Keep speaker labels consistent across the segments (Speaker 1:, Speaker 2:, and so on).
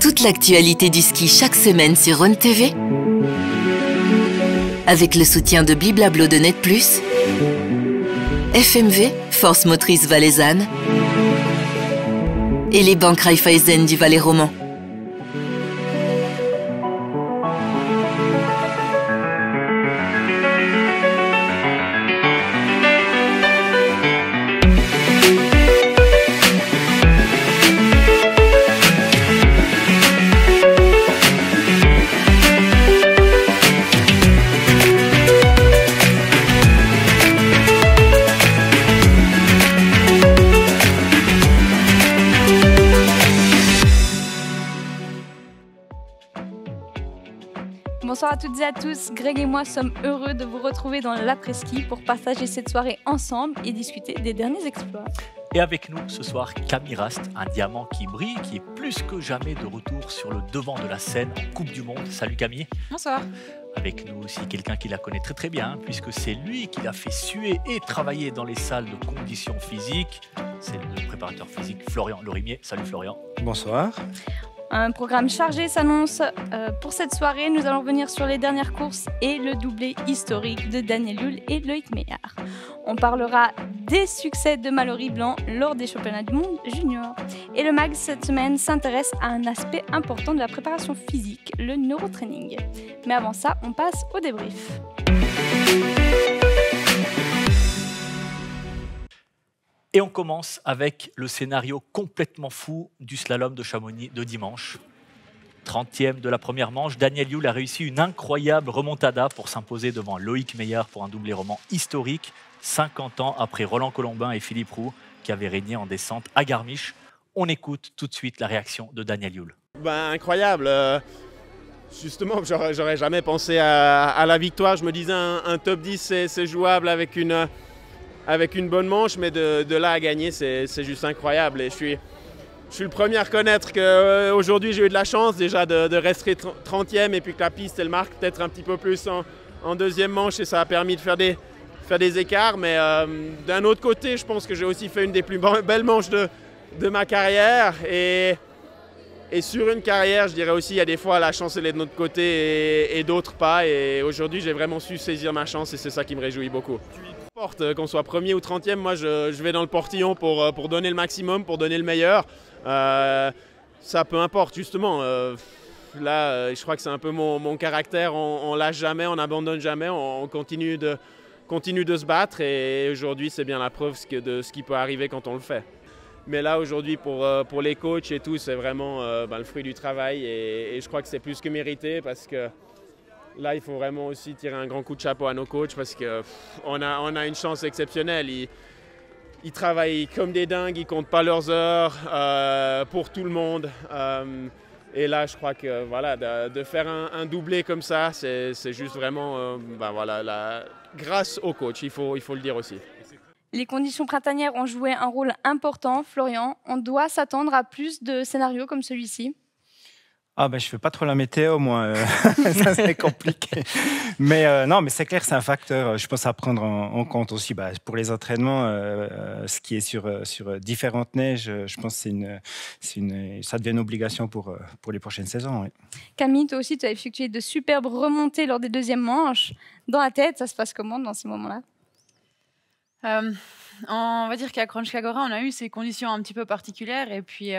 Speaker 1: Toute l'actualité du ski chaque semaine sur Rhône TV. Avec le soutien de Biblablo de Net Plus, FMV, Force Motrice Valaisanne, et les banques Raiffeisen du Valais romand
Speaker 2: à toutes et à tous. Greg et moi sommes heureux de vous retrouver dans l'après-ski pour partager cette soirée ensemble et discuter des derniers exploits.
Speaker 3: Et avec nous ce soir, Camille Rast, un diamant qui brille, qui est plus que jamais de retour sur le devant de la scène en Coupe du Monde. Salut Camille. Bonsoir. Avec nous aussi quelqu'un qui la connaît très très bien, hein, puisque c'est lui qui l'a fait suer et travailler dans les salles de conditions physiques. C'est le préparateur physique Florian Lorimier. Salut Florian.
Speaker 1: Bonsoir.
Speaker 2: Un programme chargé s'annonce euh, pour cette soirée. Nous allons revenir sur les dernières courses et le doublé historique de Daniel Hull et Loïc Meillard. On parlera des succès de Mallory Blanc lors des championnats du monde junior. Et le mag cette semaine s'intéresse à un aspect important de la préparation physique, le neurotraining. Mais avant ça, on passe au débrief.
Speaker 3: Et on commence avec le scénario complètement fou du slalom de Chamonix de dimanche. 30e de la première manche, Daniel Yule a réussi une incroyable remontada pour s'imposer devant Loïc Meillard pour un doublé roman historique, 50 ans après Roland Colombin et Philippe Roux, qui avaient régné en descente à Garmisch. On écoute tout de suite la réaction de Daniel Yule.
Speaker 4: Ben, incroyable euh, Justement, j'aurais jamais pensé à, la victoire. Je me disais un top 10, c'est jouable avec une, avec une bonne manche, mais de, là à gagner, c'est juste incroyable. Et je suis, je suis le premier à reconnaître qu'aujourd'hui, euh, j'ai eu de la chance déjà de, rester 30e et puis que la piste, elle marque peut-être un petit peu plus en, deuxième manche et ça a permis de faire des, faire des écarts. Mais euh, d'un autre côté, je pense que j'ai aussi fait une des plus belles manches de, de ma carrière. Et, et sur une carrière, je dirais aussi, il y a des fois la chance elle est de notre côté et, et d'autres pas. Et aujourd'hui, j'ai vraiment su saisir ma chance et c'est ça qui me réjouit beaucoup importe euh, qu'on soit premier ou trentième, moi je, vais dans le portillon pour, euh, pour donner le maximum, pour donner le meilleur. Euh, ça peu importe, justement. là, je crois que c'est un peu mon, caractère. On, on, lâche jamais, on abandonne jamais, on, continue, de, continue de se battre. Et aujourd'hui, c'est bien la preuve que de ce qui peut arriver quand on le fait. Mais là, aujourd'hui, pour, pour les coachs et tout, c'est vraiment ben, le fruit du travail. Et, et je crois que c'est plus que mérité parce que là, il faut vraiment aussi tirer un grand coup de chapeau à nos coachs parce qu'on a, on a une chance exceptionnelle. Ils, travaillent comme des dingues, ils comptent pas leurs heures euh, pour tout le monde. Euh, et là, je crois que voilà, de, faire un, doublé comme ça, c'est juste vraiment euh, ben voilà, la, grâce au coach, il faut, il faut le dire aussi.
Speaker 2: Les conditions printanières ont joué un rôle important. Florian, on doit s'attendre à plus de scénarios comme celui-ci
Speaker 1: ah ben je fais pas trop la météo moi, moins, euh, ça c'est compliqué. mais euh, non, mais c'est clair, c'est un facteur. Euh, je pense à prendre en, compte aussi. Bah, pour les entraînements, ce qui est sur sur différentes neiges, je pense c'est une, une, ça devient une obligation pour pour les prochaines saisons.
Speaker 2: Camille, toi aussi, tu as effectué de superbes remontées lors des deuxièmes manches. Dans la tête, ça se passe comment dans ces moments-là
Speaker 5: On va dire qu'à Cagora, on a eu ces conditions un petit peu particulières et puis.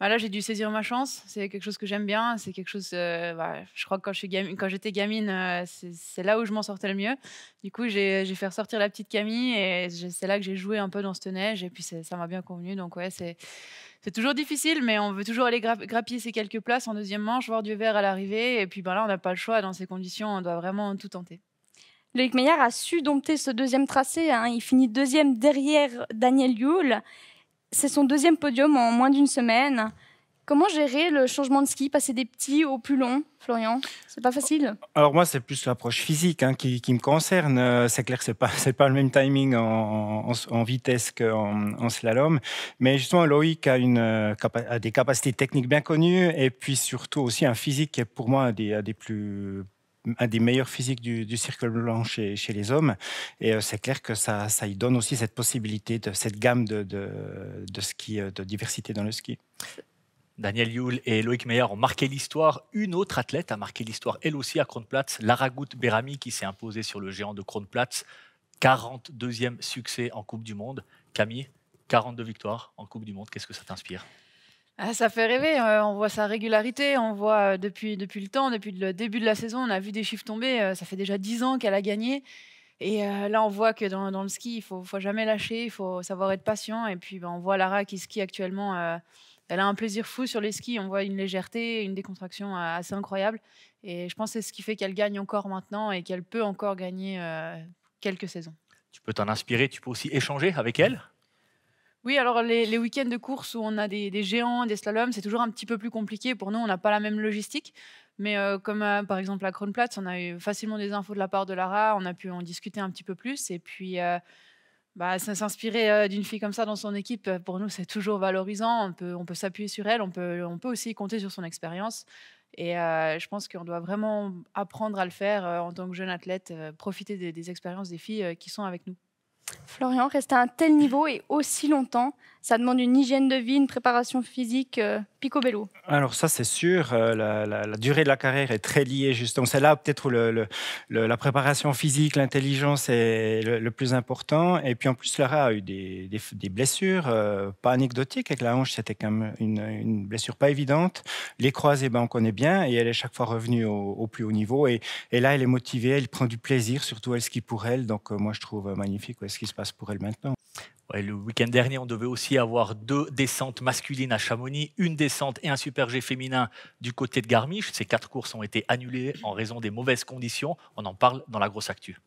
Speaker 5: Bah, là j'ai dû saisir ma chance. C'est quelque chose que j'aime bien. C'est quelque chose. Euh, bah, je crois que quand je suis quand j'étais gamine, euh, c'est là où je m'en sortais le mieux. Du coup j'ai fait ressortir la petite Camille et c'est là que j'ai joué un peu dans ce neige et puis ça m'a bien convenu. Donc ouais c'est c'est toujours difficile, mais on veut toujours aller grappiller ces quelques places en deuxième manche, voir du vert à l'arrivée. Et puis ben là, on n'a pas le choix. Dans ces
Speaker 2: conditions, on doit vraiment tout tenter. Loïc Meillard a su dompter ce deuxième tracé. Hein. Il finit deuxième derrière Daniel Yule. C'est son deuxième podium en moins d'une semaine. Comment gérer le changement de ski, passer des petits au plus long, Florian C'est pas facile.
Speaker 1: Alors moi, c'est plus l'approche physique hein, qui, me concerne. Euh, c'est clair que c'est pas pas le même timing en, vitesse qu'en en slalom, mais justement Loïc a une euh, des capacités techniques bien connues et puis surtout aussi un physique qui est pour moi des, des plus un des meilleurs physiques du, du cercle blanc chez, les hommes. Et euh, c'est clair que ça, ça y donne aussi cette possibilité, de, cette gamme de, de, ski, euh, de diversité dans le ski.
Speaker 3: Daniel Yule et Loïc Meyer ont marqué l'histoire. Une autre athlète a marqué l'histoire, elle aussi à Kronplatz, Lara Berami, qui s'est imposée sur le géant de Kronplatz. 42e succès en Coupe du Monde. Camille, 42 victoires en Coupe du Monde, qu'est-ce que ça t'inspire
Speaker 5: ah, ça fait rêver, euh, on voit sa régularité, on voit euh, depuis, depuis le temps, depuis le début de la saison, on a vu des chiffres tomber, euh, ça fait déjà 10 ans qu'elle a gagné. Et là, on voit que dans, le ski, il faut, faut jamais lâcher, il faut savoir être patient. Et puis, ben, on voit Lara qui skie actuellement, elle a un plaisir fou sur les skis, on voit une légèreté, une décontraction assez incroyable. Et je pense que c'est ce qui fait qu'elle gagne encore maintenant et qu'elle peut encore gagner quelques saisons.
Speaker 3: Tu peux t'en inspirer, tu peux aussi échanger avec elle
Speaker 5: oui, alors les, week-ends de course où on a des, géants, des slaloms, c'est toujours un petit peu plus compliqué. Pour nous, on n'a pas la même logistique. Mais euh, comme euh, par exemple à Kronplatz, on a eu facilement des infos de la part de Lara, on a pu en discuter un petit peu plus. Et puis, euh, bah, s'inspirer d'une fille comme ça dans son équipe, pour nous, c'est toujours valorisant. On peut, on peut s'appuyer sur elle, on peut, on peut aussi compter sur son expérience. Et je pense qu'on doit vraiment apprendre à le faire en tant que jeune athlète, profiter des expériences des filles qui sont avec nous.
Speaker 2: Florian, reste à un tel niveau et aussi longtemps, ça demande une hygiène de vie, une préparation physique euh, picobello.
Speaker 1: Alors ça c'est sûr, euh, la, durée de la carrière est très liée justement. C'est là peut-être où le, la préparation physique, l'intelligence est le, plus important. Et puis en plus Lara a eu des, blessures euh, pas anecdotiques avec la hanche, c'était quand même une, blessure pas évidente. Les croisées, eh ben, on connaît bien et elle est chaque fois revenue au, plus haut niveau. Et, et, là elle est motivée, elle prend du plaisir, surtout elle skie pour elle. Donc moi je trouve magnifique ce qui se passe pour
Speaker 3: elle maintenant le week-end dernier, on devait aussi avoir deux descentes masculines à Chamonix, une descente et un super G féminin du côté de Garmisch. Ces quatre courses ont été annulées en raison des mauvaises conditions. On en parle dans la grosse actu.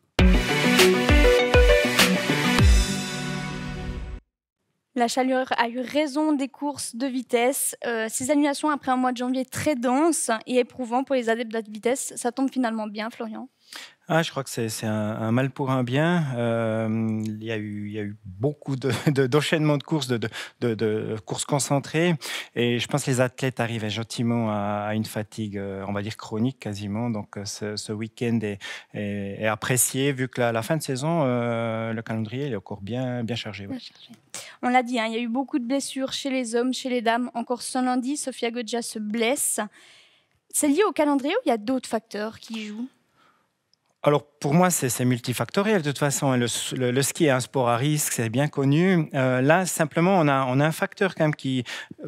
Speaker 2: La chaleur a eu raison des courses de vitesse. Euh, ces annulations après un mois de janvier très dense et éprouvant pour les adeptes de la vitesse, ça tombe finalement bien, Florian.
Speaker 1: Ah, je crois que c'est un, mal pour un bien. Euh, il, y a eu, beaucoup d'enchaînements de, courses, de, de, courses concentrées. Et je pense que les athlètes arrivaient gentiment à, une fatigue, euh, on va dire chronique quasiment. Donc euh, ce, week-end est, est, apprécié, vu que la, fin de saison, le calendrier est encore bien, bien chargé.
Speaker 2: On l'a dit, hein, il y a eu beaucoup de blessures chez les hommes, chez les dames. Encore ce lundi, Sofia Goggia se blesse. C'est lié au calendrier ou il y a d'autres facteurs qui jouent
Speaker 1: alors pour moi, c'est multifactoriel de toute façon. Hein. Le, le, ski est un sport à risque, c'est bien connu. Euh, là, simplement, on a, on a, un facteur quand même qui,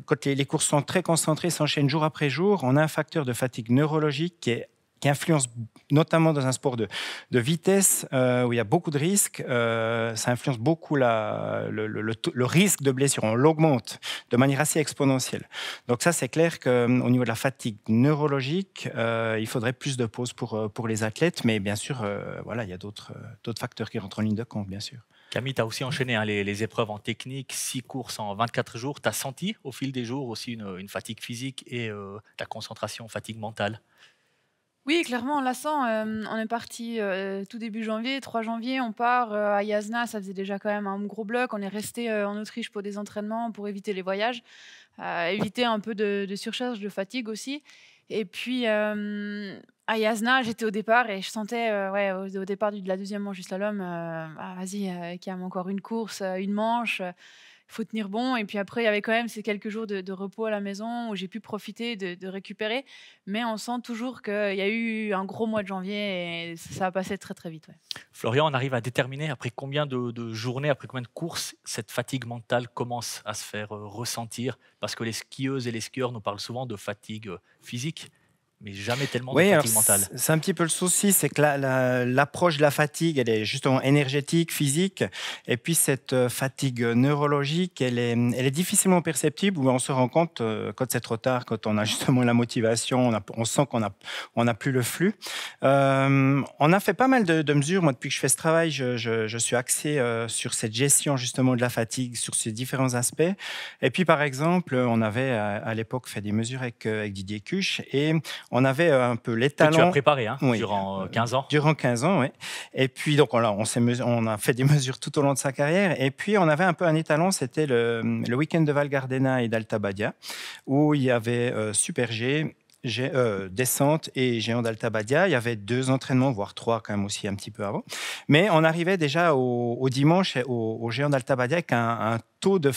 Speaker 1: quand les, les courses sont très concentrées, s'enchaînent jour après jour, on a un facteur de fatigue neurologique qui est qui influence notamment dans un sport de, vitesse euh, où il y a beaucoup de risques, euh, ça influence beaucoup le, risque de blessure. On l'augmente de manière assez exponentielle. Donc ça, c'est clair qu'au euh, niveau de la fatigue neurologique, il faudrait plus de pauses pour, pour les athlètes, mais bien sûr, voilà, il y a d'autres facteurs qui rentrent en ligne de compte, bien sûr.
Speaker 3: Camille, tu as aussi enchaîné hein, les, épreuves en technique, six courses en 24 jours. Tu as senti au fil des jours aussi une, fatigue physique et la concentration, fatigue mentale
Speaker 5: oui, clairement, on la sent. on est parti euh, tout début janvier, 3 janvier, on part euh, à Yasna ça faisait déjà quand même un gros bloc. On est resté euh, en Autriche pour des entraînements, pour éviter les voyages, éviter un peu de, surcharge, de fatigue aussi. Et puis à Yazna, j'étais au départ et je sentais, ouais, au, départ de la deuxième manche juste à l'homme, ah, vas-y, qu'il y a encore une course, une manche faut tenir bon. Et puis après, il y avait quand même ces quelques jours de, repos à la maison où j'ai pu profiter de, récupérer. Mais on sent toujours qu'il y a eu un gros mois de janvier et ça a passé très très vite.
Speaker 3: Florian, on arrive à déterminer après combien de, journées, après combien de courses, cette fatigue mentale commence à se faire euh, ressentir Parce que les skieuses et les skieurs nous parlent souvent de fatigue euh, physique mais jamais tellement oui,
Speaker 1: C'est un petit peu le souci, c'est que l'approche de la fatigue, elle est justement énergétique, physique, et puis cette euh, fatigue neurologique, elle est, elle est difficilement perceptible, où on se rend compte euh, quand c'est trop tard, quand on a justement la motivation, on, sent qu'on n'a on plus le flux. Euh, on a fait pas mal de, mesures, moi depuis que je fais ce travail, je, suis axé sur cette gestion justement de la fatigue, sur ces différents aspects. Et puis par exemple, on avait à, l'époque fait des mesures avec, avec Didier Cuche, et on avait euh, un peu les Que tu as préparé hein, durant 15 euh, ans. Durant 15 ans, oui. Et puis, donc, on, on, a fait des mesures tout au long de sa carrière. Et puis, on avait un peu un étalon, c'était le, week-end de Val Gardena et d'Altabadia, où il y avait euh, Super G, descente et géant Badia. Il y avait deux entraînements, voire trois quand même aussi un petit peu avant. Mais on arrivait déjà au, dimanche au, géant d'Altabadia avec un, un de,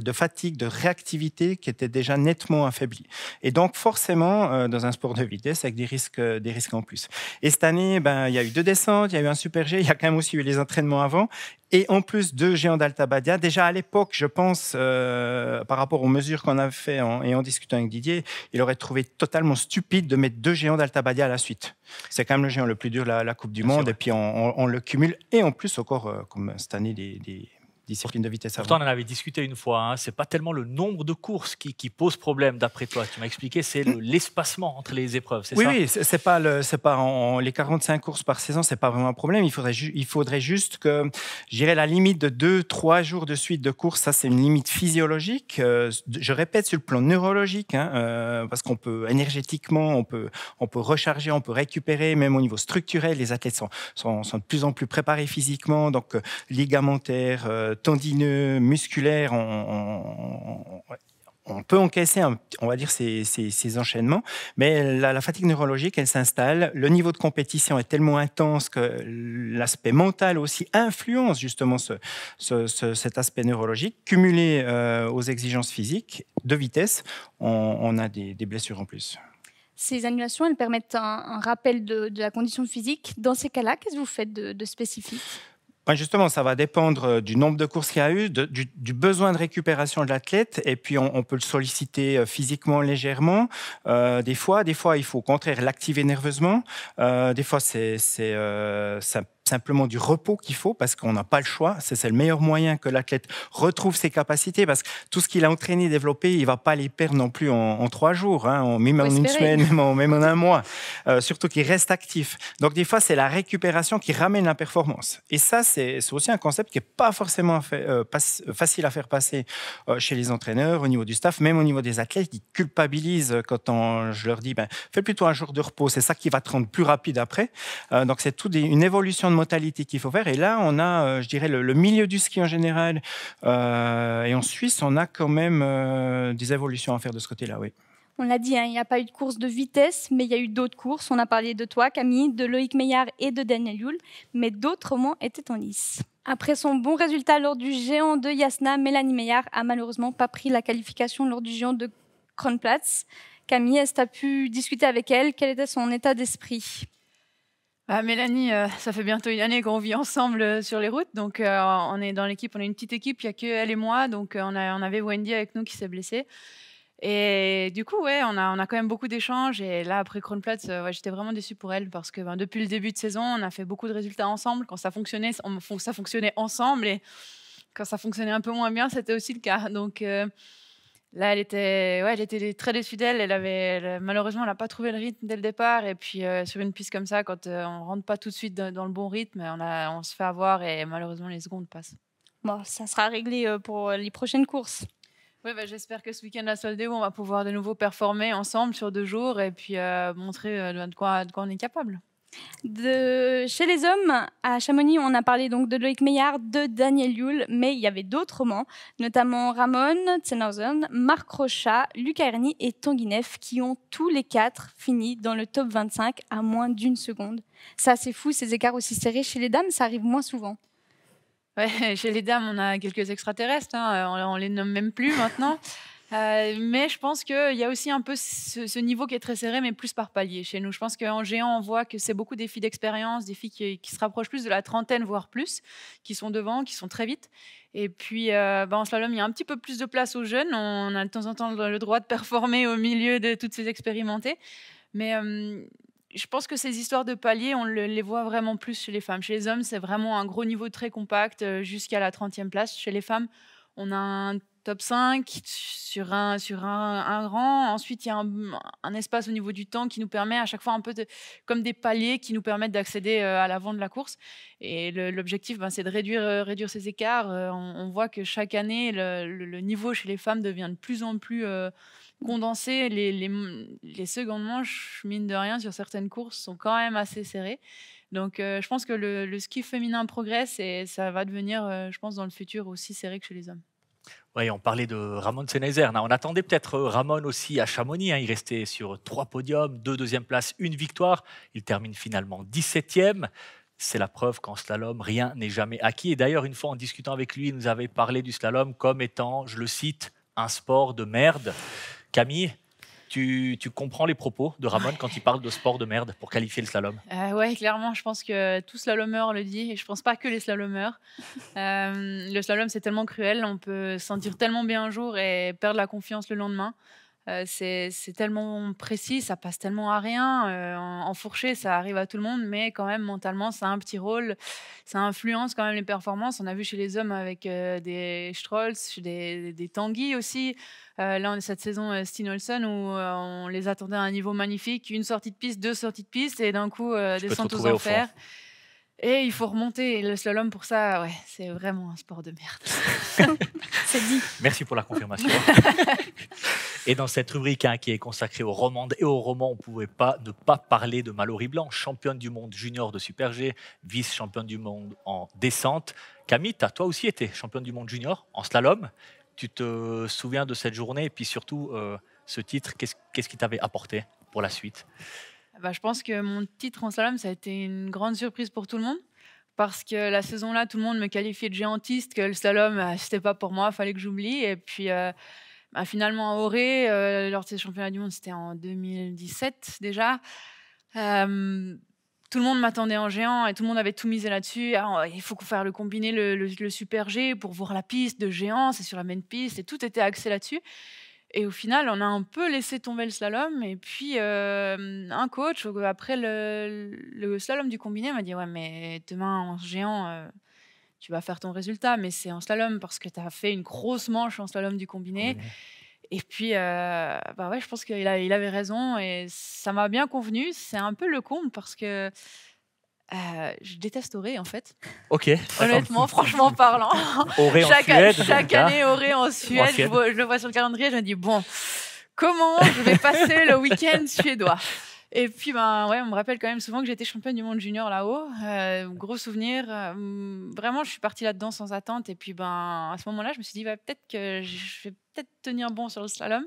Speaker 1: de, fatigue, de réactivité qui était déjà nettement affaibli. Et donc forcément, euh, dans un sport de vitesse, avec des risques, euh, des risques en plus. Et cette année, ben, il y a eu deux descentes, il y a eu un super G, il y a quand même aussi eu les entraînements avant. Et en plus, deux géants d'Alta Badia. Déjà à l'époque, je pense, euh, par rapport aux mesures qu'on avait fait et en discutant avec Didier, il aurait trouvé totalement stupide de mettre deux géants d'Alta Badia à la suite. C'est quand même le géant le plus dur, la, la Coupe du Monde. Et puis on, le cumule. Et en plus, encore, comme cette année, des discipline de vitesse Pourtant,
Speaker 3: on en avait discuté une fois. Hein. c'est pas tellement le nombre de courses qui, pose problème, d'après toi. Tu m'as expliqué, c'est l'espacement entre les épreuves, c'est oui, ça Oui,
Speaker 1: c'est pas le, pas les 45 courses par saison, c'est pas vraiment un problème. Il faudrait, juste que, j'irais la limite de 2-3 jours de suite de course. Ça, c'est une limite physiologique. Euh, je répète sur le plan neurologique, hein, euh, parce qu'on peut énergétiquement, on peut, on peut recharger, on peut récupérer, même au niveau structurel, les athlètes sont, de plus en plus préparés physiquement, donc ligamentaire. Euh, ligamentaires tendineux, musculaire, on, peut encaisser, on va dire, ces, enchaînements, mais la, fatigue neurologique, elle s'installe. Le niveau de compétition est tellement intense que l'aspect mental aussi influence justement cet aspect neurologique. Cumulé euh, aux exigences physiques de vitesse, on, a des, blessures en plus
Speaker 2: ces annulations, elles permettent un, rappel de, la condition physique. Dans ces cas-là, qu'est-ce que vous faites de spécifique
Speaker 1: ben, justement, ça va dépendre euh, du nombre de courses qu'il y a eu, du, besoin de récupération de l'athlète, et puis on, peut le solliciter euh, physiquement légèrement. Euh, des fois, des fois, il faut au contraire l'activer nerveusement. des fois, c'est, c'est, simplement du repos qu'il faut parce qu'on n'a pas le choix. C'est le meilleur moyen que l'athlète retrouve ses capacités parce que tout ce qu'il a entraîné, développé, il ne va pas les perdre non plus en, trois jours, hein, en, même en une semaine, même en, un mois. Euh, surtout qu'il reste actif. Donc des fois, c'est la récupération qui ramène la performance. Et ça, c'est aussi un concept qui n'est pas forcément euh, facile à faire passer euh, chez les entraîneurs, au niveau du staff, même au niveau des athlètes qui culpabilisent quand on, je leur dis, ben, fais plutôt un jour de repos, c'est ça qui va te rendre plus rapide après. donc c'est toute une évolution de qu'il faut faire. Et là, on a, euh, je dirais, le, milieu du ski en général. Euh, et en Suisse, on a quand même euh, des évolutions à faire de ce côté-là, oui.
Speaker 2: On l'a dit, hein, il n'y a pas eu de course de vitesse, mais il y a eu d'autres courses. On a parlé de toi, Camille, de Loïc Meillard et de Daniel Yule, mais d'autres moments étaient en lice. Après son bon résultat lors du géant de Yasna, Mélanie Meillard a malheureusement pas pris la qualification lors du géant de Kronplatz. Camille, est-ce que tu as pu discuter avec elle Quel était son état d'esprit
Speaker 5: ah, Mélanie, euh, ça fait bientôt une année qu'on vit ensemble euh, sur les routes. Donc, euh, on est dans l'équipe, on est une petite équipe, il n'y a que elle et moi. Donc, on, a, on avait Wendy avec nous qui s'est blessée. Et du coup, ouais, on a, quand même beaucoup d'échanges. Et là, après Kronplatz, j'étais vraiment déçue pour elle parce que ben, depuis le début de saison, on a fait beaucoup de résultats ensemble. Quand ça fonctionnait, on, ça fonctionnait ensemble. Et quand ça fonctionnait un peu moins bien, c'était aussi le cas. Donc, Là, elle était, ouais, elle était très déçue d'elle. Elle avait, malheureusement, elle n'a pas trouvé le rythme dès le départ. Et puis, euh, sur une piste comme ça, quand on euh, on rentre pas tout de suite dans, le bon rythme, on, a, on se fait avoir et malheureusement, les secondes passent.
Speaker 2: Bon, ça sera réglé euh, pour les prochaines courses.
Speaker 5: Oui, bah, j'espère que ce week-end à Soldeo, on va pouvoir de nouveau performer ensemble sur deux jours et puis montrer de quoi, de, quoi, on est capable.
Speaker 2: De chez les hommes, à Chamonix, on a parlé donc de Loïc Meillard, de Daniel Yule, mais il y avait d'autres romans, notamment Ramon, Tzenhausen, Marc Rocha, Luc Erni et Tanguinef, qui ont tous les quatre fini dans le top 25 à moins d'une seconde. Ça, c'est fou, ces écarts aussi serrés. Chez les dames, ça arrive moins souvent.
Speaker 5: Ouais, chez les dames, on a quelques extraterrestres, hein. on les nomme même plus maintenant. Euh, mais je pense qu'il y a aussi un peu ce, niveau qui est très serré, mais plus par palier chez nous. Je pense qu'en géant, on voit que c'est beaucoup des filles d'expérience, des filles qui, se rapprochent plus de la trentaine, voire plus, qui sont devant, qui sont très vite. Et puis, euh, bah, en slalom, il y a un petit peu plus de place aux jeunes. On a de temps en temps le droit de performer au milieu de toutes ces expérimentées. Mais euh, je pense que ces histoires de paliers, on les voit vraiment plus chez les femmes. Chez les hommes, c'est vraiment un gros niveau très compact jusqu'à la 30e place. Chez les femmes, on a un top 5 sur un, sur un, rang. Ensuite, il y a un, espace au niveau du temps qui nous permet à chaque fois un peu comme des paliers qui nous permettent d'accéder euh, à l'avant de la course. Et l'objectif, ben, c'est de réduire, euh, réduire ces écarts. Euh, on, voit que chaque année, le, niveau chez les femmes devient de plus en plus condensé. Les, secondes manches, mine de rien, sur certaines courses, sont quand même assez serrées. Donc, je pense que le, ski féminin progresse et ça va devenir, je pense, dans le futur aussi serré que chez les hommes.
Speaker 3: Ouais, on parlait de Ramon Senezer. On attendait peut-être euh, Ramon aussi à Chamonix. Hein. Il restait sur trois podiums, deux deuxièmes places, une victoire. Il termine finalement 17e. C'est la preuve qu'en slalom, rien n'est jamais acquis. Et d'ailleurs, une fois en discutant avec lui, il nous avait parlé du slalom comme étant, je le cite, un sport de merde. Camille, tu, comprends les propos de Ramon quand il parle de sport de merde pour qualifier le slalom Oui,
Speaker 5: euh, Ouais, clairement, je pense que tout slalomeur le dit, et je pense pas que les slalomeurs. Euh, le slalom, c'est tellement cruel, on peut se sentir tellement bien un jour et perdre la confiance le lendemain c'est tellement précis, ça passe tellement à rien. en, fourché, ça arrive à tout le monde, mais quand même, mentalement, ça a un petit rôle. Ça influence quand même les performances. On a vu chez les hommes avec des Strolls, des, des Tanguy aussi. là, cette saison Steen Olsen où on les attendait à un niveau magnifique. Une sortie de piste, deux sorties de piste, et d'un coup, des descente aux enfers. Et il faut remonter. le slalom, pour ça, ouais, c'est vraiment un sport de merde. c'est dit. Merci pour la confirmation.
Speaker 3: et dans cette rubrique hein, qui est consacrée aux romandes et aux romans, on ne pouvait pas ne pas parler de Mallory Blanc, championne du monde junior de Super G, vice-championne du monde en descente. Camille, as toi aussi été championne du monde junior en slalom. Tu te souviens de cette journée et puis surtout euh, ce titre, qu'est-ce qui t'avait apporté pour la suite
Speaker 5: bah, Je pense que mon titre en slalom, ça a été une grande surprise pour tout le monde. Parce que la saison-là, tout le monde me qualifiait de géantiste, que le slalom, euh, c'était pas pour moi, fallait que j'oublie. Et puis, euh, bah, finalement, à Auré, euh, lors de ces championnats du monde, c'était en 2017 déjà. tout le monde m'attendait en géant et tout le monde avait tout misé là-dessus. Ah, il faut faire le combiné, le, le, super G pour voir la piste de géant, c'est sur la même piste et tout était axé là-dessus. Et au final, on a un peu laissé tomber le slalom. Et puis, euh, un coach, euh, après le, slalom du combiné, m'a dit Ouais, mais demain, en géant, euh, tu vas faire ton résultat. Mais c'est en slalom parce que tu as fait une grosse manche en slalom du combiné. Et puis, bah ouais, je pense qu'il il avait raison. Et ça m'a bien convenu. C'est un peu le comble parce que euh, je déteste Auré en fait.
Speaker 3: Ok. Honnêtement, franchement
Speaker 5: parlant.
Speaker 1: chaque, Chaque hein. année, Auré en Suède, Je,
Speaker 5: le vois sur le calendrier, je me dis bon, comment je vais passer le week-end suédois et puis, ben, ouais, on me rappelle quand même souvent que j'étais championne du monde junior là-haut. Euh, gros souvenir. Hum, vraiment, je suis partie là-dedans sans attente. Et puis, ben, à ce moment-là, je me suis dit, bah, peut-être que je vais peut-être tenir bon sur le slalom.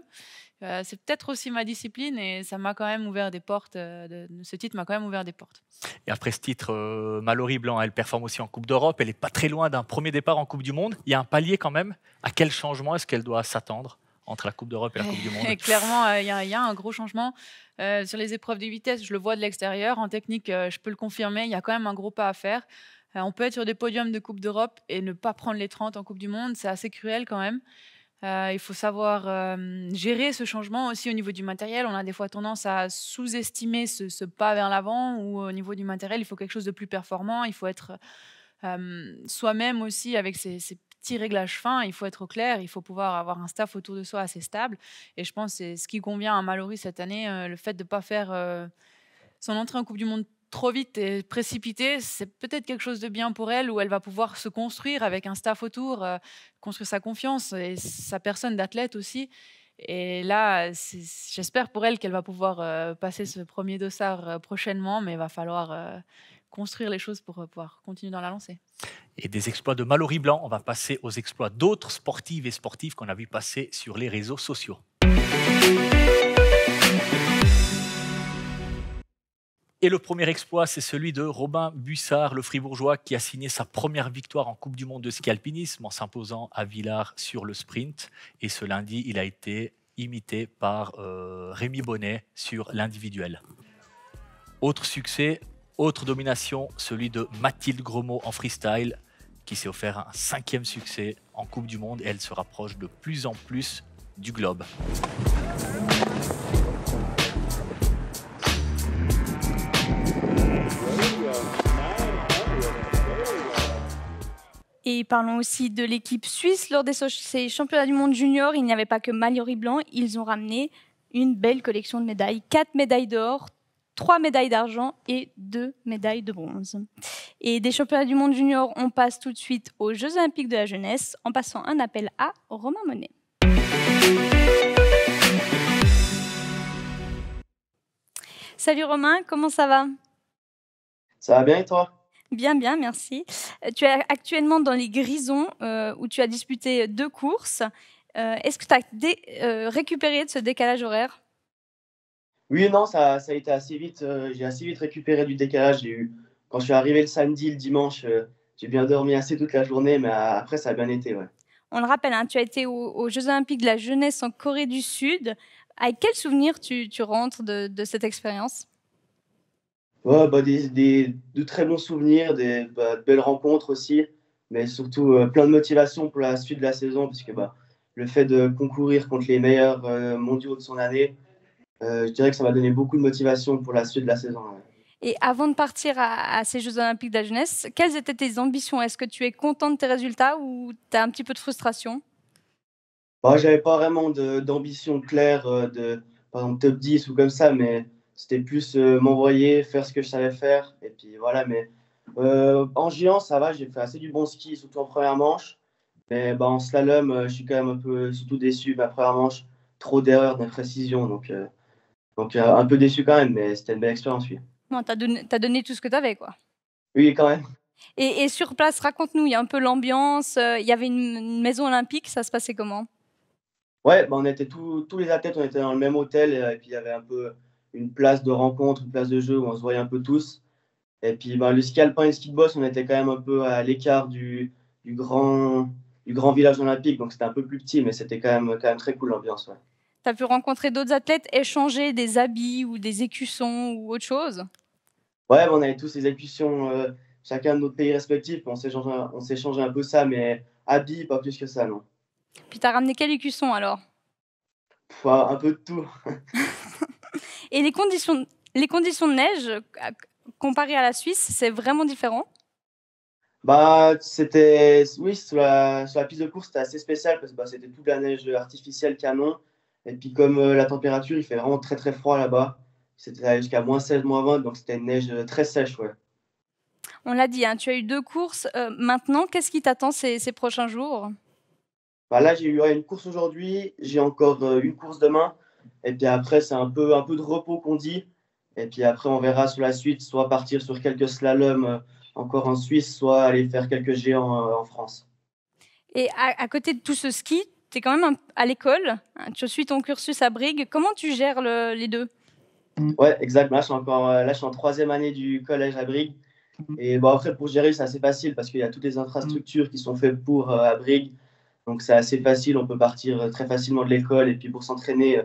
Speaker 5: Euh, c'est peut-être aussi ma discipline et ça m'a quand même ouvert des portes. Euh, ce titre m'a quand même ouvert des portes.
Speaker 3: Et après ce titre, euh, Blanc, elle performe aussi en Coupe d'Europe. Elle est pas très loin d'un premier départ en Coupe du Monde. Il y a un palier quand même. À quel changement est-ce qu'elle doit s'attendre entre la Coupe d'Europe et la Coupe du Monde. Clairement,
Speaker 5: euh, il y, a un gros changement. sur les épreuves de vitesse, je le vois de l'extérieur. En technique, je peux le confirmer, il y a quand même un gros pas à faire. on peut être sur des podiums de Coupe d'Europe et ne pas prendre les 30 en Coupe du Monde. C'est assez cruel quand même. Euh, il faut savoir euh, gérer ce changement aussi au niveau du matériel. On a des fois tendance à sous-estimer ce, pas vers l'avant ou au niveau du matériel, il faut quelque chose de plus performant. Il faut être euh, soi-même aussi avec ses, petits réglages fins. Il faut être au clair. Il faut pouvoir avoir un staff autour de soi assez stable. Et je pense que c'est ce qui convient à Mallory cette année, le fait de ne pas faire son entrée en Coupe du Monde trop vite et précipité, c'est peut-être quelque chose de bien pour elle où elle va pouvoir se construire avec un staff autour, euh, construire sa confiance et sa personne d'athlète aussi. Et là, j'espère pour elle qu'elle va pouvoir euh, passer ce premier dossard euh, prochainement, mais il va falloir construire les choses pour pouvoir continuer dans la lancée.
Speaker 3: Et des exploits de Mallory Blanc, on va passer aux exploits d'autres sportives et sportifs qu'on a vu passer sur les réseaux sociaux. Et le premier exploit, c'est celui de Robin Bussard, le fribourgeois, qui a signé sa première victoire en Coupe du Monde de ski alpinisme en s'imposant à Villars sur le sprint. Et ce lundi, il a été imité par euh, Rémi Bonnet sur l'individuel. Autre succès, autre domination, celui de Mathilde Gromot en freestyle, qui s'est offert un cinquième succès en Coupe du Monde et elle se rapproche de plus en plus du globe.
Speaker 2: Et parlons aussi de l'équipe suisse. Lors de ces championnats du monde junior, il n'y avait pas que Maliori Blanc. Ils ont ramené une belle collection de médailles. Quatre médailles d'or, trois médailles d'argent et deux médailles de bronze. Et des championnats du monde junior, on passe tout de suite aux Jeux olympiques de la jeunesse en passant un appel à Romain Monet. Salut Romain, comment ça va
Speaker 6: Ça va bien et toi
Speaker 2: Bien, bien, merci. Euh, tu es actuellement dans les Grisons euh, où tu as disputé deux courses. Euh, est-ce que tu as récupéré de ce décalage horaire
Speaker 6: Oui, non, ça, a été assez vite. j'ai assez vite récupéré du décalage. Eu, quand je suis arrivé le samedi, le dimanche, j'ai bien dormi assez toute la journée, mais après, ça a bien été.
Speaker 2: On le rappelle, hein, tu as été aux, Jeux Olympiques de la jeunesse en Corée du Sud. Avec quel souvenir tu, rentres de cette expérience
Speaker 6: bah, de très bons souvenirs, des, bah, de belles rencontres aussi, mais surtout euh, plein de motivation pour la suite de la saison, puisque bah, le fait de concourir contre les meilleurs euh, mondiaux de son année, euh, je dirais que ça m'a donné beaucoup de motivation pour la suite de la saison.
Speaker 2: Et avant de partir à, ces Jeux Olympiques de la jeunesse, quelles étaient tes ambitions Est-ce que tu es content de tes résultats ou tu as un petit peu de frustration
Speaker 6: bah, J'avais pas vraiment d'ambition claire de, par exemple, top 10 ou comme ça, mais c'était plus euh, m'envoyer, faire ce que je savais faire. Et puis voilà, mais euh, en géant, ça va, j'ai fait assez du bon ski, surtout en première manche. Mais bah, en slalom, euh, je suis quand même un peu surtout déçu. Ma première manche, trop d'erreurs, d'imprécisions. Donc, un peu déçu quand même, mais c'était une belle expérience, oui.
Speaker 2: as donné tout ce que avais, quoi. Oui, quand même. Et, sur place, raconte-nous, il y a un peu l'ambiance. Il y avait une, maison olympique, ça se passait comment
Speaker 6: Ouais, bah, on était tous les athlètes, on était dans le même hôtel, et puis il y avait un peu une place de rencontre, une place de jeu où on se voyait un peu tous. Et puis bah, le ski alpin et le ski de boss, on était quand même un peu à l'écart du, grand, du grand village olympique, donc c'était un peu plus petit, mais c'était quand même, quand même très cool l'ambiance. Ouais.
Speaker 2: Tu as pu rencontrer d'autres athlètes, échanger des habits ou des écussons ou autre chose
Speaker 6: Ouais, bah, on avait tous les écussons, euh, chacun de notre pays respectif, on s'est changé un peu ça, mais habits, pas plus que ça, non.
Speaker 2: Puis tu as ramené quel écusson alors
Speaker 6: un peu de tout.
Speaker 2: Et les conditions, les conditions de neige, euh, comparées à la Suisse, c'est vraiment différent
Speaker 6: bah, c'était, oui, sur la, sur la, piste de course, c'était assez spécial parce que bah, c'était toute la neige artificielle canon. Et puis, comme euh, la température, il fait vraiment très très froid là-bas. C'était jusqu'à moins 16, moins 20, donc c'était une neige euh, très sèche, ouais.
Speaker 2: On l'a dit, hein, tu as eu deux courses. maintenant, qu'est-ce qui t'attend ces, ces, prochains jours
Speaker 6: bah Là, j'ai eu une course aujourd'hui, j'ai encore une course demain. Et puis après, c'est un peu, un peu de repos qu'on dit. Et puis après, on verra sur la suite, soit partir sur quelques slaloms euh, encore en Suisse, soit aller faire quelques géants euh, en France.
Speaker 2: Et à, côté de tout ce ski, tu es quand même à l'école, hein, tu suis ton cursus à Brigue. Comment tu gères les deux
Speaker 6: Ouais, exact. Là je, suis encore, euh, là, en troisième année du collège à Brigue. Et bon, après, pour gérer, c'est assez facile parce qu'il y a toutes les infrastructures qui sont faites pour à Brigue. Donc, c'est assez facile. On peut partir très facilement de l'école. Et puis, pour s'entraîner,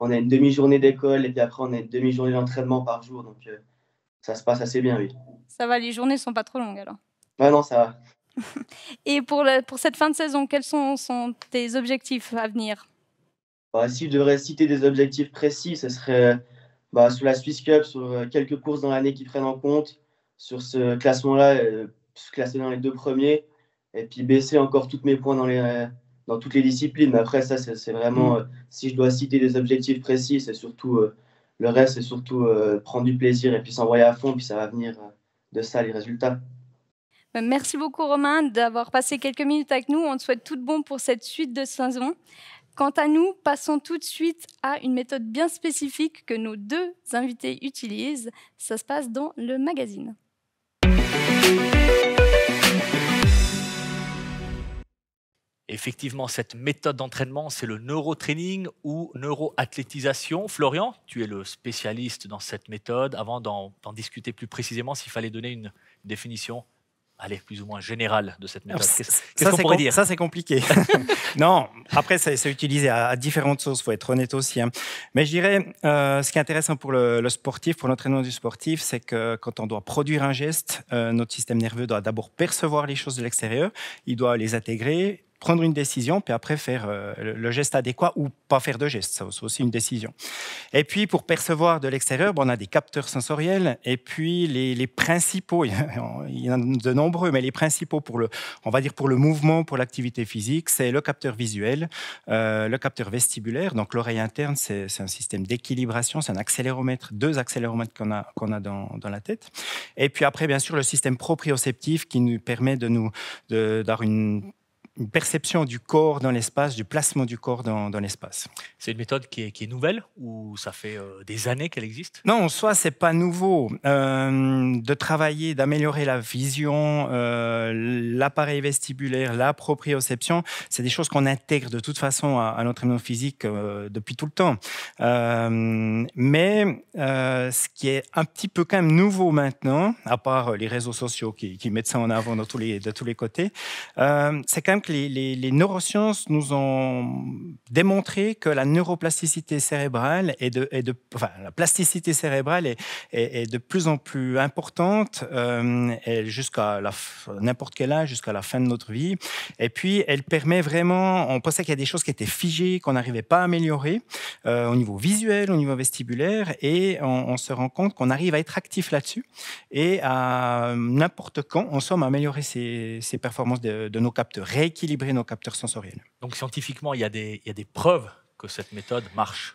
Speaker 6: on a une demi-journée d'école et puis après, on a une demi-journée d'entraînement par jour. Donc, euh, ça se passe assez bien, oui.
Speaker 2: Ça va, les journées ne sont pas trop longues alors Bah non, ça va. et pour, pour cette fin de saison, quels sont, sont tes objectifs à venir
Speaker 6: bah, Si je devrais citer des objectifs précis, ce serait euh, bah, sur la Swiss Cup, sur euh, quelques courses dans l'année qui prennent en compte, sur ce classement-là, se classer dans les deux premiers, et puis baisser encore toutes mes points dans les, dans toutes les disciplines. Mais après, ça, c'est vraiment, mm. euh, si je dois citer des objectifs précis, c'est surtout, euh, le reste, c'est surtout euh, prendre du plaisir et puis s'envoyer à fond, puis ça va venir de ça, les résultats.
Speaker 2: Bah, merci beaucoup, Romain, d'avoir passé quelques minutes avec nous. On te souhaite tout de bon pour cette suite de saison. Quant à nous, passons tout de suite à une méthode bien spécifique que nos deux invités utilisent. Ça se passe dans le magazine.
Speaker 3: Effectivement, cette méthode d'entraînement, c'est le neurotraining ou neuroathlétisation. Florian, tu es le spécialiste dans cette méthode. Avant d'en discuter plus précisément, s'il fallait donner une définition, allez, plus ou moins générale de cette méthode, qu'est-ce qu'on pourrait dire Ça,
Speaker 1: c'est compliqué. non, après, c'est utilisé à, différentes sources, il faut être honnête aussi. Hein. Mais je dirais, euh, ce qui est intéressant pour le, sportif, pour l'entraînement du sportif, c'est que quand on doit produire un geste, euh, notre système nerveux doit d'abord percevoir les choses de l'extérieur, il doit les intégrer prendre une décision, puis après faire euh, le geste adéquat ou pas faire de geste. C'est aussi une décision. Et puis, pour percevoir de l'extérieur, on a des capteurs sensoriels. Et puis, les, les, principaux, il y en a de nombreux, mais les principaux pour le, on va dire pour le mouvement, pour l'activité physique, c'est le capteur visuel, euh, le capteur vestibulaire. Donc, l'oreille interne, c'est un système d'équilibration, c'est un accéléromètre, deux accéléromètres qu'on a, qu'on a dans, dans, la tête. Et puis après, bien sûr, le système proprioceptif qui nous permet de nous d'avoir une une perception du corps dans l'espace, du placement du corps dans, l'espace.
Speaker 3: C'est une méthode qui est, nouvelle ou ça fait euh, des années qu'elle existe
Speaker 1: Non, en soi, c'est pas nouveau. Euh, de travailler, d'améliorer la vision, euh, l'appareil vestibulaire, la proprioception, c'est des choses qu'on intègre de toute façon à, notre physique depuis tout le temps. mais ce qui est un petit peu quand même nouveau maintenant, à part les réseaux sociaux qui, mettent ça en avant tous les, de tous les côtés, c'est quand même les, neurosciences nous ont démontré que la neuroplasticité cérébrale est de, de enfin, la plasticité cérébrale est, de plus en plus importante euh, jusqu'à n'importe quel âge, jusqu'à la fin de notre vie. Et puis, elle permet vraiment. On pensait qu'il y a des choses qui étaient figées, qu'on n'arrivait pas à améliorer euh, au niveau visuel, au niveau vestibulaire, et on, se rend compte qu'on arrive à être actif là-dessus et à n'importe quand, en somme, améliorer ses, performances de, nos capteurs rééquilibrer nos capteurs sensoriels.
Speaker 3: Donc scientifiquement, il y a il y a des preuves que cette méthode marche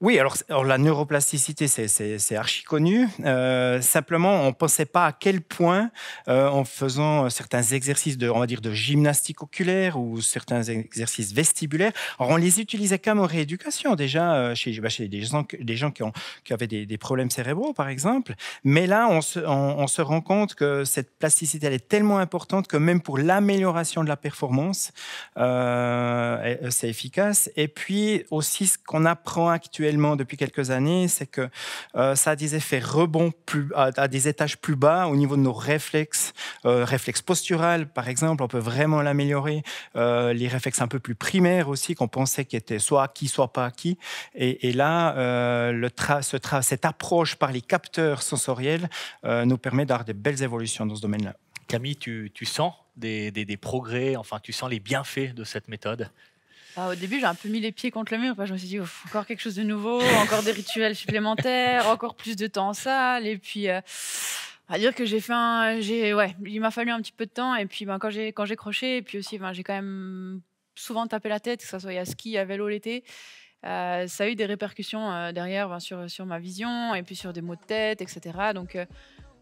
Speaker 1: oui, alors, alors la neuroplasticité, c'est archi connu. Euh, simplement, on ne pensait pas à quel point, euh, en faisant certains exercices de, on va dire, de gymnastique oculaire ou certains exercices vestibulaires, on les utilisait comme en rééducation déjà euh, chez, bah, chez des, gens, des gens, qui, ont, avaient des, problèmes cérébraux, par exemple. Mais là, on se, on se, rend compte que cette plasticité, elle est tellement importante que même pour l'amélioration de la performance, c'est efficace. Et puis aussi, ce qu'on apprend actuellement, depuis quelques années, c'est que euh, ça a des effets rebonds plus, à, des étages plus bas au niveau de nos réflexes, réflexe euh, réflexes posturales par exemple, on peut vraiment l'améliorer. Euh, les réflexes un peu plus primaires aussi qu'on pensait qu'ils étaient soit acquis, soit pas acquis. Et, là, le cette approche par les capteurs sensoriels nous permet d'avoir des belles évolutions dans ce domaine-là. Camille, tu, sens des, des progrès, enfin tu sens les
Speaker 3: bienfaits de cette méthode
Speaker 5: bah, au début, j'ai un peu mis les pieds contre le mur. je me suis dit, encore quelque chose de nouveau, encore des rituels supplémentaires, encore plus de temps en salle. Et puis, euh, à dire que j'ai fait Ouais, il m'a fallu un petit peu de temps. Et puis, ben, quand j'ai croché, et puis aussi, ben, j'ai quand même souvent tapé la tête, que ce soit à ski, à vélo l'été. Euh, ça a eu des répercussions euh, derrière ben, sur, sur ma vision et puis sur des maux de tête, etc. Donc,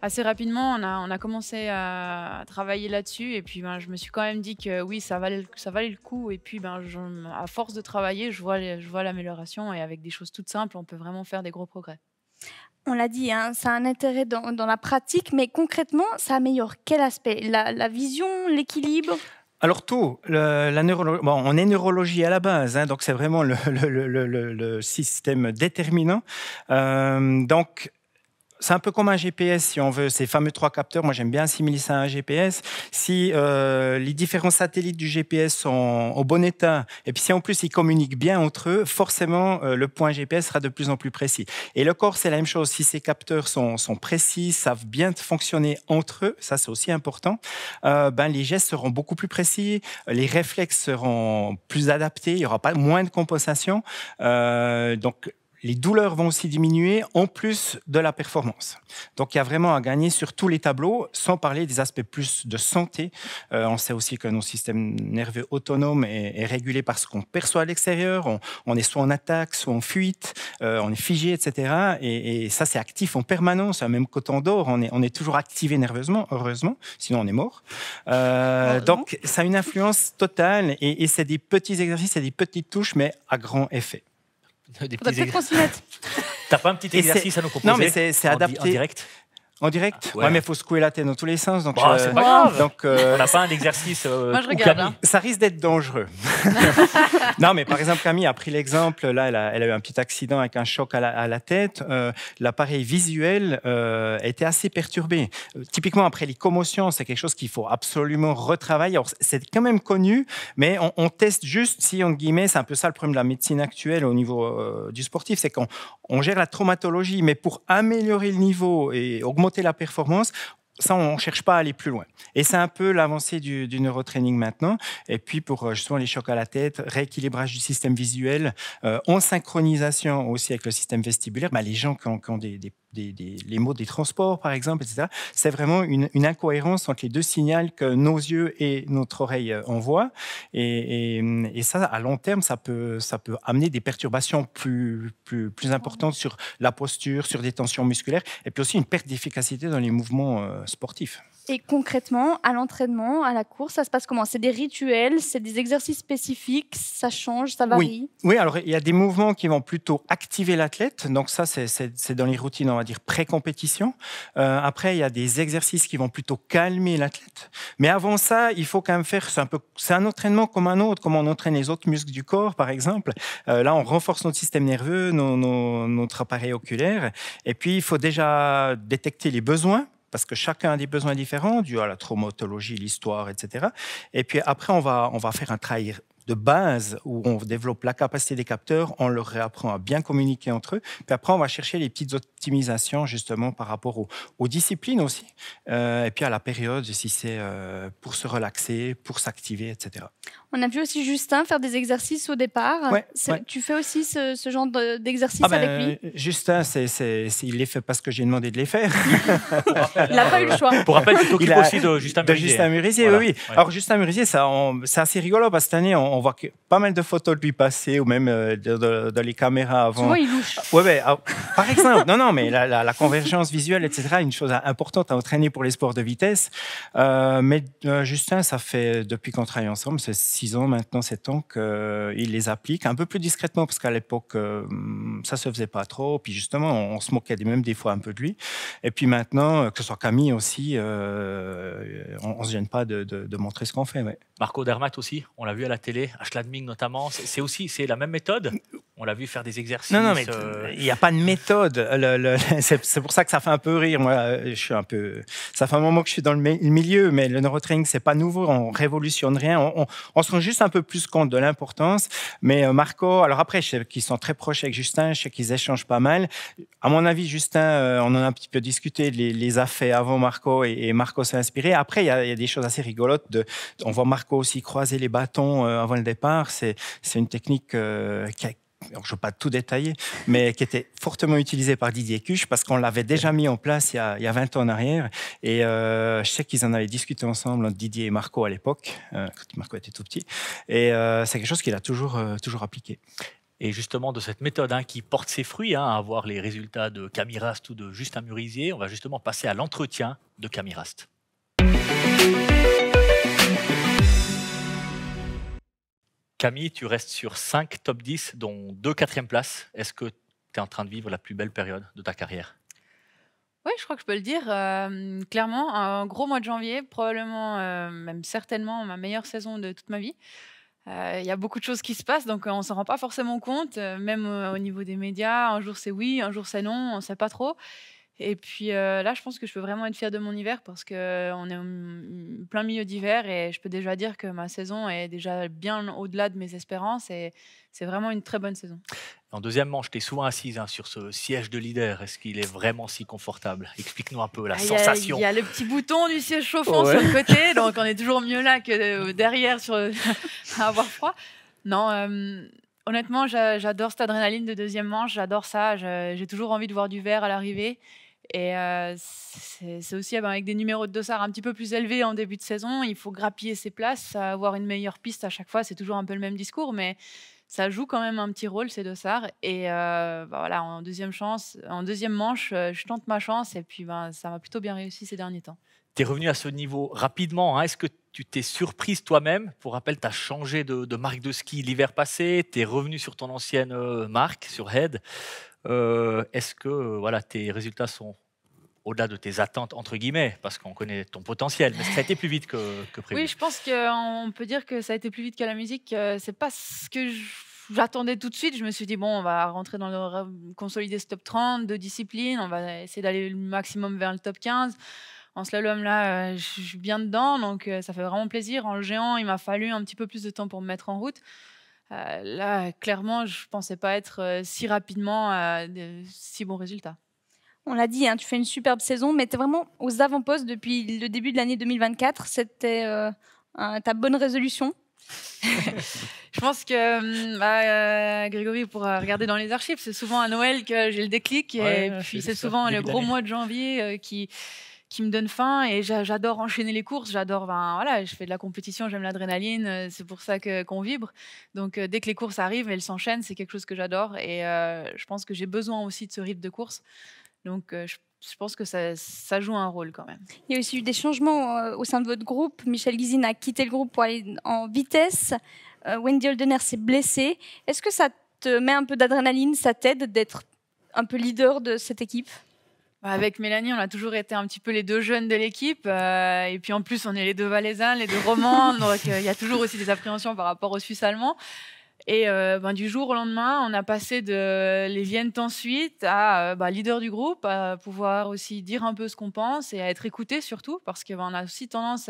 Speaker 5: assez rapidement, on a, commencé à travailler là-dessus. Et puis, ben, je me suis quand même dit que oui, ça valait, ça le coup. Et puis, ben, à force de travailler, je vois, je vois l'amélioration. Et avec des choses toutes simples, on peut vraiment faire des gros progrès.
Speaker 2: On l'a dit, hein, ça a un intérêt dans, la pratique, mais concrètement, ça améliore quel aspect la, vision, l'équilibre
Speaker 1: alors tout, la neuro... on est neurologie à la base, hein, donc c'est vraiment le, système déterminant. Euh, donc c'est un peu comme un GPS, si on veut, ces fameux trois capteurs. Moi, j'aime bien assimiler ça à un GPS. Si euh, les différents satellites du GPS sont au bon état, et puis si en plus ils communiquent bien entre eux, forcément, euh, le point GPS sera de plus en plus précis. Et le corps, c'est la même chose. Si ces capteurs sont, sont précis, savent bien fonctionner entre eux, ça c'est aussi important, euh, ben, les gestes seront beaucoup plus précis, les réflexes seront plus adaptés, il n'y aura pas moins de compensation. Euh, donc, les douleurs vont aussi diminuer en plus de la performance. Donc il y a vraiment à gagner sur tous les tableaux, sans parler des aspects plus de santé. Euh, on sait aussi que nos systèmes nerveux autonome est, régulé par ce qu'on perçoit à l'extérieur. On, est soit en attaque, soit en fuite, euh, on est figé, etc. Et, ça, c'est actif en permanence. Hein, même quand on d'or on est, on est toujours activé nerveusement, heureusement, sinon on est mort. Euh, donc ça a une influence totale et, et c'est des petits exercices, c'est des petites touches, mais à grand effet des petits exercices. T'as pas un petit exercice à nous proposer Non, mais c'est adapté. En direct en direct ah, Ouais, mais il faut secouer la tête dans tous les sens. Donc, bah, euh, pas grave. Donc, euh, On n'a pas un exercice. Euh, Moi, je regarde. Ça risque d'être dangereux. non, mais par exemple, Camille a pris l'exemple. Là, elle a, elle eu un petit accident avec un choc à la, tête. L'appareil visuel était assez perturbé. typiquement, après les commotions, c'est quelque chose qu'il faut absolument retravailler. c'est quand même connu, mais on, teste juste si, on guillemets, c'est un peu ça le problème de la médecine actuelle au niveau du sportif, c'est qu'on gère la traumatologie, mais pour améliorer le niveau et augmenter monter la performance, ça, on cherche pas à aller plus loin. Et c'est un peu l'avancée du, neurotraining maintenant. Et puis, pour euh, justement les chocs à la tête, rééquilibrage du système visuel, euh, en synchronisation aussi avec le système vestibulaire, bah, les gens qui ont, des des, les mots des transports, par exemple, etc. C'est vraiment une, incohérence entre les deux signaux que nos yeux et notre oreille euh, envoient. Et, ça, à long terme, ça peut, ça peut amener des perturbations plus, plus, importantes sur la posture, sur des tensions musculaires, et puis aussi une perte d'efficacité dans les mouvements euh, sportifs.
Speaker 2: Et concrètement, à l'entraînement, à la course, ça se passe comment C'est des rituels, c'est des exercices spécifiques, ça change, ça varie oui.
Speaker 1: oui, alors il y a des mouvements qui vont plutôt activer l'athlète, donc ça c'est dans les routines, on va dire, pré-compétition. Euh, après, il y a des exercices qui vont plutôt calmer l'athlète. Mais avant ça, il faut quand même faire, c'est un peu, c'est un entraînement comme un autre, comme on entraîne les autres muscles du corps, par exemple. Euh, là, on renforce notre système nerveux, notre appareil oculaire. Et puis, il faut déjà détecter les besoins parce que chacun a des besoins différents, dû à la traumatologie, l'histoire, etc. Et puis après, on va, on va faire un travail de base où on développe la capacité des capteurs, on leur réapprend à bien communiquer entre eux. Puis après, on va chercher les petites optimisations justement par rapport aux, disciplines aussi, euh, et puis à la période, si c'est euh, pour se relaxer, pour s'activer, etc.
Speaker 2: On a vu aussi Justin faire des exercices au départ. Tu fais aussi ce, genre d'exercice ah
Speaker 1: ben, avec lui euh, Justin, c il les fait parce que j'ai demandé de les faire.
Speaker 3: il n'a pas eu le choix. Pour rappel, tu t'occupes aussi de Justin
Speaker 1: Murizier. oui. Alors, Justin Murizier, c'est assez rigolo parce que cette année, on, voit pas mal de photos de lui passer ou même euh, dans de, les caméras avant. Tu il louche. Ouais, par exemple, non, non, mais la, convergence visuelle, etc., une chose importante à entraîner pour les sports de vitesse. Euh, mais Justin, ça fait depuis qu'on travaille ensemble, c'est maintenant 7 ans, qu'il euh, les applique un peu plus discrètement, parce qu'à l'époque, euh, ça se faisait pas trop. Puis justement, on, se moquait même des fois un peu de lui. Et puis maintenant, euh, que ce soit Camille aussi, on se gêne pas de, montrer ce qu'on fait. Ouais. Marco Dermat aussi, on
Speaker 3: l'a vu à la télé, Ashladming notamment. C'est aussi c'est la même méthode on l'a vu faire des exercices. il
Speaker 1: n'y a pas de méthode. c'est pour ça que ça fait un peu rire. Moi, je suis un peu. Ça fait un moment que je suis dans le, milieu, mais le neurotraining, c'est pas nouveau. On révolutionne rien. On, on, sont juste un peu plus compte de l'importance. Mais euh, Marco, alors après, je sais qu'ils sont très proches avec Justin, je sais qu'ils échangent pas mal. À mon avis, Justin, euh, on en a un petit peu discuté, les, a fait avant Marco et, Marco s'est inspiré. Après, il y, a, des choses assez rigolotes. on voit Marco aussi croiser les bâtons euh, avant le départ. C'est une technique qui a je ne veux pas tout détailler, mais qui était fortement utilisé par Didier Cuche parce qu'on l'avait déjà mis en place il y a, 20 ans en arrière. Et euh, je sais qu'ils en avaient discuté ensemble, Didier et Marco à l'époque, euh, quand Marco était tout petit. Et euh, c'est quelque chose qu'il a toujours, toujours appliqué. Et justement, de cette méthode hein, qui porte ses
Speaker 3: fruits, hein, à avoir les résultats de Camirast ou de Justin Murisier, on va justement passer à l'entretien de Camirast. Camille, tu restes sur 5 top 10, dont 2 quatrièmes places. Est-ce que tu es en train de vivre la plus belle période de ta carrière
Speaker 5: oui, je crois que je peux le dire. Euh, clairement, un gros mois de janvier, probablement, euh, même certainement, ma meilleure saison de toute ma vie. Euh, il y a beaucoup de choses qui se passent, donc on s'en rend pas forcément compte, même au niveau des médias. Un jour c'est oui, un jour c'est non, on ne sait pas trop. Et puis euh, là, je pense que je peux vraiment être fière de mon hiver parce qu'on euh, est en plein milieu d'hiver et je peux déjà dire que ma saison est déjà bien au-delà de mes espérances et c'est vraiment une très bonne saison.
Speaker 3: En deuxième manche, tu es souvent assise hein, sur ce siège de leader. Est-ce qu'il est vraiment si confortable Explique-nous un peu la ah, sensation. Il y, a le
Speaker 5: petit bouton du siège chauffant sur le côté, donc on est toujours mieux là que euh, derrière sur... à avoir froid. Non. honnêtement, j'adore cette adrénaline de deuxième manche, j'adore ça. J'ai toujours envie de voir du vert à l'arrivée. Et c'est aussi ah ben, avec des numéros de dossard un petit peu plus élevés en début de saison, il faut grappiller ses places, avoir une meilleure piste à chaque fois. C'est toujours un peu le même discours, mais ça joue quand même un petit rôle ces dossards. Et bah voilà, en deuxième chance, en deuxième manche, je tente ma chance et puis ben, ça m'a plutôt bien réussi ces derniers
Speaker 3: temps. Tu es revenu à ce niveau rapidement. Hein. Est-ce que tu t'es surprise toi-même Pour rappel, tu as changé de, de, marque de ski l'hiver passé. Tu es revenu sur ton ancienne marque, sur Head. Euh, est-ce que euh, voilà, tes résultats sont au-delà de tes attentes, entre guillemets, parce qu'on connaît ton potentiel, mais ça a été plus vite que, prévu. Oui, je
Speaker 5: pense qu'on peut dire que ça a été plus vite que la musique. Euh, c'est pas ce que j'attendais tout de suite. Je me suis dit, bon, on va rentrer dans le consolider ce top 30 de discipline, on va essayer d'aller le maximum vers le top 15. En slalom, là, je suis bien dedans, donc ça fait vraiment plaisir. En géant, il m'a fallu un petit peu plus de temps pour me mettre en route. Euh, là, clairement, je ne pensais pas être euh, si rapidement à euh, de si bons résultats.
Speaker 2: On l'a dit, hein, tu fais une superbe saison, mais tu es vraiment aux avant-postes depuis le début de l'année 2024. C'était ta bonne résolution je pense que hum, bah, Grégory pourra regarder dans les archives. C'est souvent à
Speaker 5: Noël que j'ai le déclic, et puis c'est souvent le gros mois de janvier qui qui me donne faim et j'adore enchaîner les courses, j'adore, ben, voilà, je fais de la compétition, j'aime l'adrénaline, euh, c'est pour ça que, qu'on vibre. Donc euh, dès que les courses arrivent, elles s'enchaînent, c'est quelque chose que j'adore et euh, je pense que j'ai besoin aussi de ce rythme de course. Donc je pense que ça, joue un rôle quand même.
Speaker 2: Il y a aussi eu des changements au sein de votre groupe. Michel Guizine a quitté le groupe pour aller en vitesse. Wendy Holdener s'est blessée. Est-ce que ça te met un peu d'adrénaline Ça t'aide d'être un peu leader de cette équipe
Speaker 5: bah, avec Mélanie, on a toujours été un petit peu les deux jeunes de l'équipe. Euh, et puis en plus, on est les deux Valaisans, les deux Romands. donc euh, il y a toujours aussi des appréhensions par rapport au suisse allemand. Et euh, ben, du jour au lendemain, on a passé de les Viennent ensuite à bah, leader du groupe, à pouvoir aussi dire un peu ce qu'on pense et à être écouté surtout, parce qu'on ben, a aussi tendance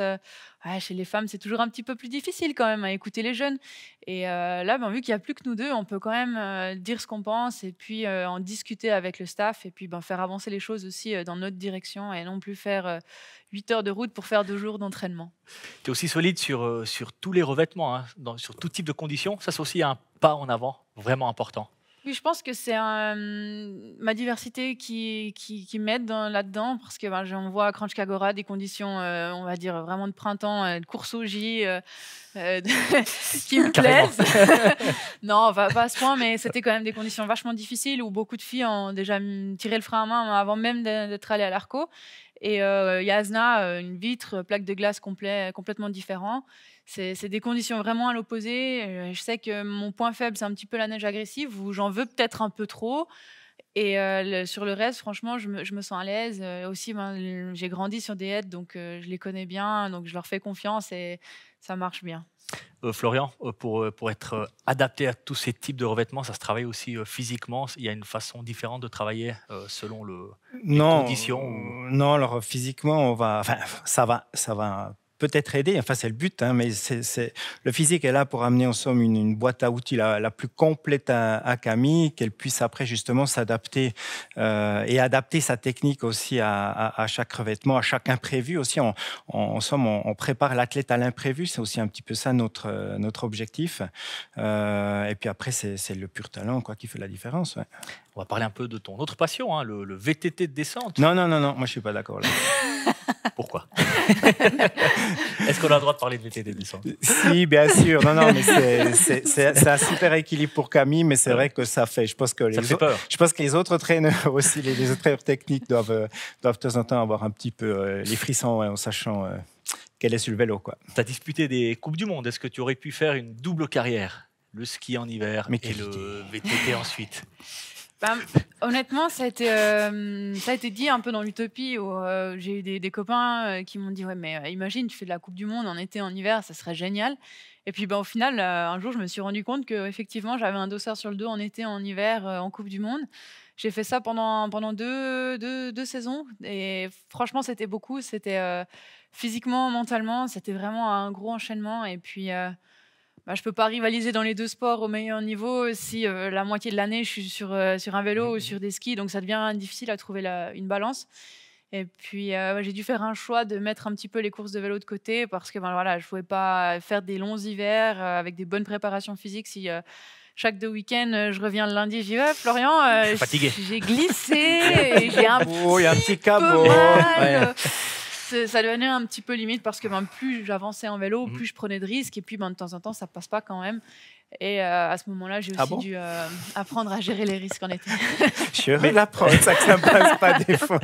Speaker 5: chez les femmes, c'est toujours un petit peu plus difficile quand même à hein, écouter les jeunes. Et euh, là, ben, vu qu'il n'y a plus que nous deux, on peut quand même euh, dire ce qu'on pense et puis euh, en discuter avec le staff et puis ben, faire avancer les choses aussi dans notre direction et non plus faire 8 heures de route pour faire deux jours d'entraînement.
Speaker 3: Tu es aussi solide sur, tous les revêtements, hein, sur tout type de conditions. Ça, c'est aussi un pas en avant vraiment important
Speaker 5: je pense que c'est mmh, ma diversité qui, qui, m'aide là-dedans parce que ben, j'en vois à Crunch Kagora des conditions, euh, on va dire, vraiment de printemps, euh, de course au J, euh, qui me plaisent. non, pas, pas, à ce point, mais c'était quand même des conditions vachement difficiles où beaucoup de filles ont déjà mmh, tiré le frein à main avant même d'être allées à l'arco. Et Yasna, une vitre, plaque de glace complet, complètement différent c'est des conditions vraiment à l'opposé. Euh, je sais que mon point faible, c'est un petit peu la neige agressive, où j'en veux peut-être un peu trop. Et euh, sur le reste, franchement, je me, sens à l'aise. Euh, aussi, ben, j'ai grandi sur des aides, donc je les connais bien, donc je leur fais confiance et ça marche bien.
Speaker 3: Florian, pour, pour être adapté à tous ces types de revêtements, ça se travaille aussi physiquement Il y a une façon différente de travailler selon le,
Speaker 1: les conditions Non, alors physiquement, on va, ça, va, ça va peut-être aider, enfin c'est le but, hein, mais le physique est là pour amener en somme une, boîte à outils la, la plus complète à, Camille, qu'elle puisse après justement s'adapter euh, et adapter sa technique aussi à, chaque revêtement, à chaque imprévu aussi. en somme, on, prépare l'athlète à l'imprévu, c'est aussi un petit peu ça notre, notre objectif. Euh, et puis après, c'est le pur talent quoi, qui fait la différence. On va parler un peu de ton autre passion, hein, le, VTT de descente. Non, non, non, non, moi je suis pas d'accord là. Pourquoi
Speaker 3: Est-ce qu'on a le droit de parler de VTD, Si, bien sûr. Non, non, mais c'est
Speaker 1: un super équilibre pour Camille, mais c'est vrai que ça fait. Je pense que les, peur. Je pense que les autres traîneurs aussi, les, autres traîneurs techniques doivent, euh, doivent de temps en temps avoir un petit peu euh, les frissons en sachant. Euh, qu'elle est sur le vélo.
Speaker 3: Tu as disputé des Coupes du Monde. Est-ce que tu aurais pu faire une double carrière le ski en hiver et le VTT ensuite. Bah,
Speaker 5: honnêtement, euh, ça a, été, dit un peu dans l'utopie euh, j'ai eu des, copains euh, qui m'ont dit Ouais, mais imagine, tu fais de la Coupe du Monde en été, en hiver, ça serait génial. Et puis bah, au final, un jour, je me suis rendu compte que j'avais un dossard sur le dos en été, en hiver, en Coupe du Monde. J'ai fait ça pendant, deux, deux saisons et franchement, c'était beaucoup. C'était physiquement, mentalement, c'était vraiment un gros enchaînement. Et puis bah, je peux pas rivaliser dans les deux sports au meilleur niveau si euh, la moitié de l'année je suis sur, euh, sur un vélo ou sur des skis. Donc ça devient difficile à trouver une balance. Et puis euh, j'ai dû faire un choix de mettre un petit peu les courses de vélo de côté parce que ben, voilà, je ne pouvais pas faire des longs hivers avec des bonnes préparations physiques si chaque deux week-ends, je reviens le lundi, j'y vais, Florian, j'ai glissé, j'ai un,
Speaker 1: oh, a un, petit câble
Speaker 5: ça devenait un petit peu limite parce que ben, plus j'avançais en vélo, mhm. plus je prenais de risques et puis ben, de temps en temps ça passe pas quand même. Et euh, à ce moment-là, j'ai ah aussi dû euh, apprendre à gérer les risques en été.
Speaker 3: Je ça ne passe pas des fois.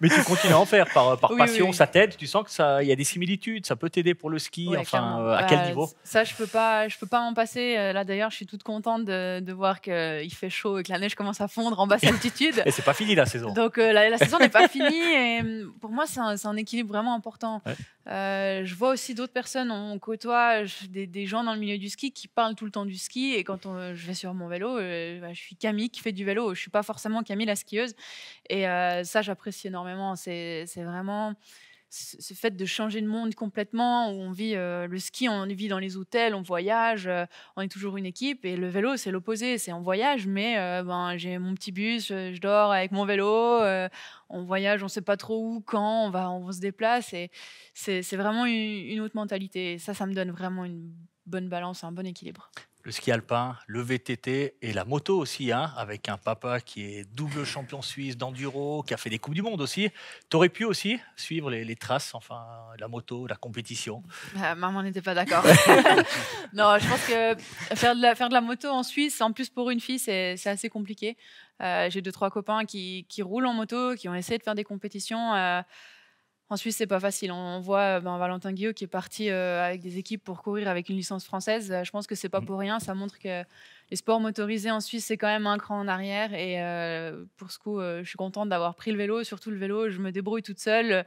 Speaker 3: Mais tu continues à en faire par, passion, ça t'aide, tu sens qu'il y a des similitudes, ça peut t'aider pour le ski, enfin, euh, à quel bah, niveau
Speaker 5: Ça, je ne peux, pas, peux pas en passer. Là, d'ailleurs, je suis toute contente de, voir qu'il fait chaud et que la neige commence à fondre en basse altitude. et
Speaker 3: c'est pas fini la saison. Donc la, saison n'est
Speaker 5: pas finie. Et hum, pour moi, c'est un, équilibre vraiment important. Euh, je vois aussi d'autres personnes, on côtoie euh, des, gens dans le milieu du ski qui parlent tout le temps du ski. Et quand euh, je vais sur mon vélo, bah, je suis Camille qui fait du vélo. Je suis pas forcément Camille la skieuse. Et ça, j'apprécie énormément. C'est vraiment ce fait de changer de monde complètement, où on vit euh, le ski, on vit dans les hôtels, on voyage, euh, on est toujours une équipe. Et le vélo, c'est l'opposé, c'est on voyage, mais euh, ben, j'ai mon petit bus, je, dors avec mon vélo, on voyage, on ne sait pas trop où, quand, on, va, on se déplace. Et c'est vraiment une, autre mentalité. ça, ça me donne vraiment une bonne balance, un bon
Speaker 3: équilibre le ski alpin, le VTT et la moto aussi, hein, avec un papa qui est double champion suisse d'enduro, qui a fait des Coupes du Monde aussi. Tu aurais pu aussi suivre les, traces, enfin, la moto, la compétition
Speaker 5: bah, Maman n'était pas d'accord. non, je pense que faire de, la, faire de la moto en Suisse, en plus pour une fille, c'est assez compliqué. Euh, j'ai deux, trois copains qui, roulent en moto, qui ont essayé de faire des compétitions. Euh, en Suisse, c'est pas facile. On voit euh, ben, Valentin Guillaume qui est parti euh, avec des équipes pour courir avec une licence française. Euh, je pense que c'est pas mm. pour rien. Ça montre que les sports motorisés en Suisse, c'est quand même un cran en arrière. Et euh, pour ce coup, euh, je suis contente d'avoir pris le vélo, surtout le vélo, je me débrouille toute seule.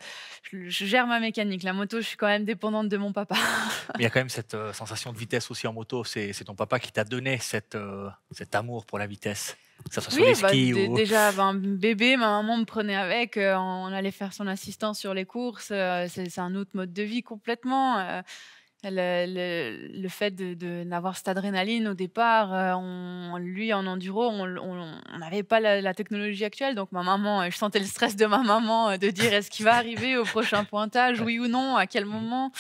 Speaker 5: Je, gère ma mécanique. La moto, je suis quand même dépendante de mon papa.
Speaker 3: Il y a quand même cette euh, sensation de vitesse aussi en moto. C'est ton papa qui t'a donné cette, cet amour pour la vitesse. Ça soit sur les bah, skis ou... Déjà,
Speaker 5: ben, bébé, ma maman me prenait avec. on allait faire son assistance sur les courses. c'est un autre mode de vie complètement. Le, fait de, n'avoir cette adrénaline au départ, euh, lui en enduro, on n'avait pas la, technologie actuelle. Donc ma maman, euh, je sentais le stress de ma maman euh, de dire est-ce qu'il va arriver au prochain pointage, oui ou non, à quel mmh. moment.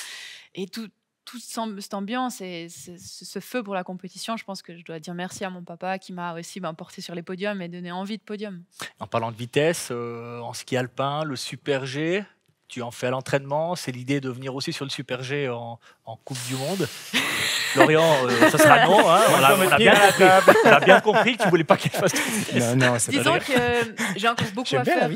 Speaker 5: Et tout, toute cette ambiance et ce, feu pour la compétition, je pense que je dois dire merci à mon papa qui m'a aussi ben, porté sur les podiums et donné envie de podium.
Speaker 3: En parlant de vitesse, en ski alpin, le Super G, tu en fais à l'entraînement. C'est l'idée de venir aussi sur le Super G en, Coupe du Monde. Lorient, euh, ça sera non. Hein, on, a, bien compris, on, a, bien compris, que tu voulais pas qu'elle fasse tout Disons
Speaker 1: que euh, j'ai encore beaucoup à faire.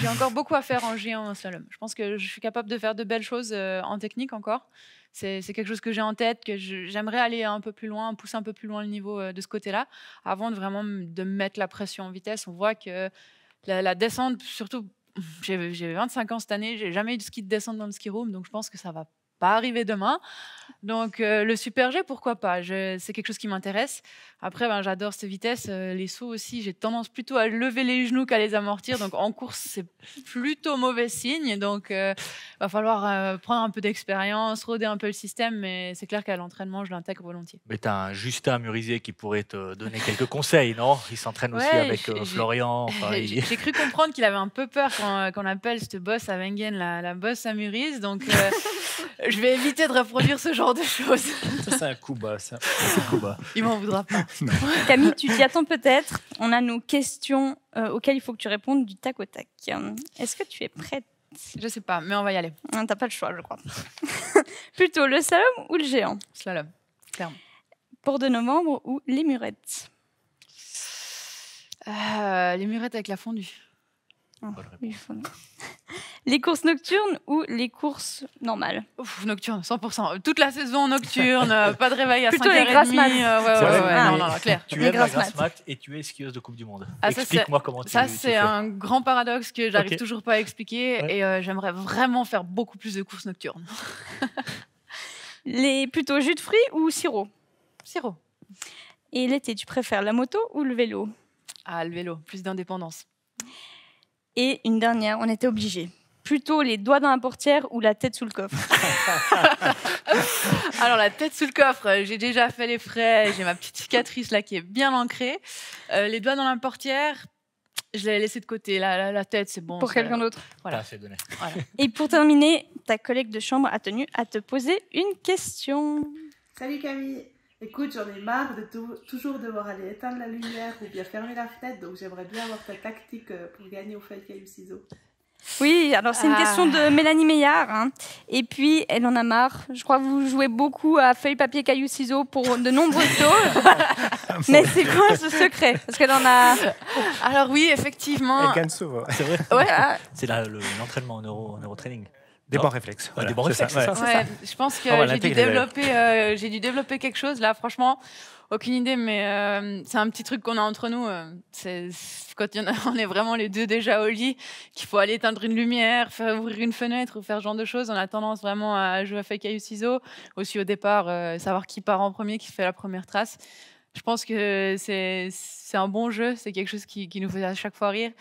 Speaker 1: J'ai encore
Speaker 5: beaucoup à faire en géant slalom. Je pense que je suis capable de faire de belles choses euh, en technique encore. C'est quelque chose que j'ai en tête, que j'aimerais aller un peu plus loin, pousser un peu plus loin le niveau de ce côté-là, avant de vraiment de mettre la pression en vitesse. On voit que la, la descente, surtout j'ai 25 ans cette année, j'ai jamais eu de ski de descente dans le ski room, donc je pense que ça va arriver demain. Donc euh, le Super G, pourquoi pas C'est quelque chose qui m'intéresse. Après, ben, j'adore cette vitesse, euh, les sauts aussi. J'ai tendance plutôt à lever les genoux qu'à les amortir. Donc en course, c'est plutôt mauvais signe. Donc il euh, va falloir prendre un peu d'expérience, roder un peu le système. Mais c'est clair qu'à l'entraînement, je l'intègre volontiers.
Speaker 3: Mais tu as un Justin Murisier qui pourrait te donner quelques conseils, non Il s'entraîne aussi avec Florian.
Speaker 1: J'ai cru
Speaker 5: comprendre qu'il avait un peu peur quand on appelle ce bosse à Wengen la, la bosse à
Speaker 2: Murise. Donc je vais éviter de reproduire ce
Speaker 5: genre de choses. Ça,
Speaker 1: c'est un coup bas, ça. Un coup
Speaker 2: Il m'en voudra pas. Camille, tu t'y attends peut-être. On a nos questions euh, auxquelles il faut que tu répondes du tac au tac. Est-ce que tu es prête Je sais pas, mais on va y aller. Hein, t'as pas le choix, je crois. Plutôt le slalom ou le géant Slalom, clairement. Pour de novembre ou les murettes euh, Les murettes avec la fondue. Ah, fondue. Les courses nocturnes ou les courses normales Ouf, Nocturne, 100%. Toute la saison nocturne, pas de réveil à 5h30. Plutôt
Speaker 5: les Tu es
Speaker 3: mat et tu es skieuse de Coupe du Monde. Ah, Explique-moi comment tu Ça, c'est un grand
Speaker 5: paradoxe que j'arrive toujours pas à expliquer et euh, j'aimerais vraiment faire beaucoup plus de courses nocturnes.
Speaker 2: les plutôt jus de fruits ou sirop Sirop. Et l'été, tu préfères la moto ou le vélo Ah, le vélo, plus d'indépendance. Et une dernière, on était obligés. Plutôt les doigts dans la portière ou la tête sous le coffre. Alors la tête sous le coffre, euh, j'ai déjà fait
Speaker 5: les frais, j'ai ma petite cicatrice là qui est bien ancrée. Euh, les doigts dans la portière,
Speaker 2: je l'ai laissé de côté. La, la, tête, c'est bon.
Speaker 5: Pour quelqu'un d'autre. voilà.
Speaker 2: Et pour terminer, ta collègue de chambre a tenu à te poser une question. Salut Camille.
Speaker 5: Écoute, j'en ai marre de toujours devoir aller éteindre la lumière ou bien fermer la fenêtre, donc j'aimerais bien avoir ta tactique euh, pour gagner au feuille caillou ciseaux.
Speaker 2: Oui, alors c'est une ah. question de Mélanie Meillard. Hein. Et puis, elle en a marre. Je crois que vous jouez beaucoup à feuille, papier, caillou, ciseaux pour de nombreux taux. Mais c'est quoi ce secret Parce qu'elle en a. Alors,
Speaker 5: oui, effectivement.
Speaker 3: C'est vrai. Ah. C'est l'entraînement en, euro, en neurotraining. Des bons
Speaker 1: réflexes. Hein. je pense que j'ai dû,
Speaker 5: euh, dû, développer quelque chose là, franchement. Aucune idée, mais euh, c'est un petit truc qu'on a entre nous. Euh, quand on est vraiment les deux déjà au lit, qu'il faut aller éteindre une lumière, faire ouvrir une fenêtre ou faire ce genre de choses. On a tendance vraiment à jouer à fake caillou ciseaux. Aussi au départ, savoir qui part en premier, qui fait la première trace. Je pense que c'est un bon jeu, c'est quelque chose qui, qui nous fait à chaque fois rire.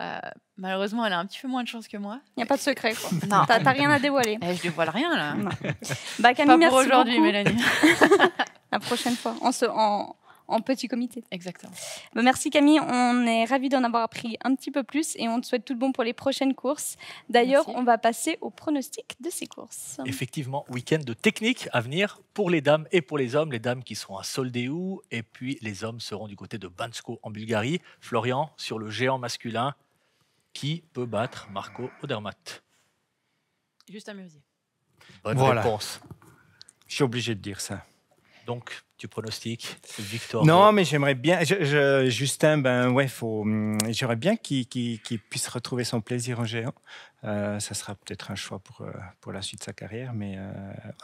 Speaker 5: Euh, malheureusement, elle a un petit peu moins de chance que moi. Il n'y a pas de secret, Tu n'as rien à dévoiler.
Speaker 2: Je eh, je dévoile rien, là. Bah, Camille, Pas pour aujourd'hui, Mélanie. La prochaine fois, en, se, petit comité. Exactement. Bah, merci, Camille. On est ravis d'en avoir appris un petit peu plus et on te souhaite tout le bon pour les prochaines courses. D'ailleurs, on va passer au pronostic de ces courses.
Speaker 3: Effectivement, week-end de technique à venir pour les dames et pour les hommes. Les dames qui seront à Soldeu et puis les hommes seront du côté de Bansko en Bulgarie. Florian, sur le géant masculin, qui peut battre Marco Odermatt
Speaker 5: Justin
Speaker 1: Murzier. Bonne réponse. Je suis obligé de dire ça. Donc, tu
Speaker 3: pronostiques victoire Non,
Speaker 1: mais j'aimerais bien. Justin, ben ouais, faut. Hum, j'aimerais bien qu'il puisse retrouver son plaisir en géant. Euh, ça sera peut-être un choix pour, euh, pour la suite de sa carrière, mais euh,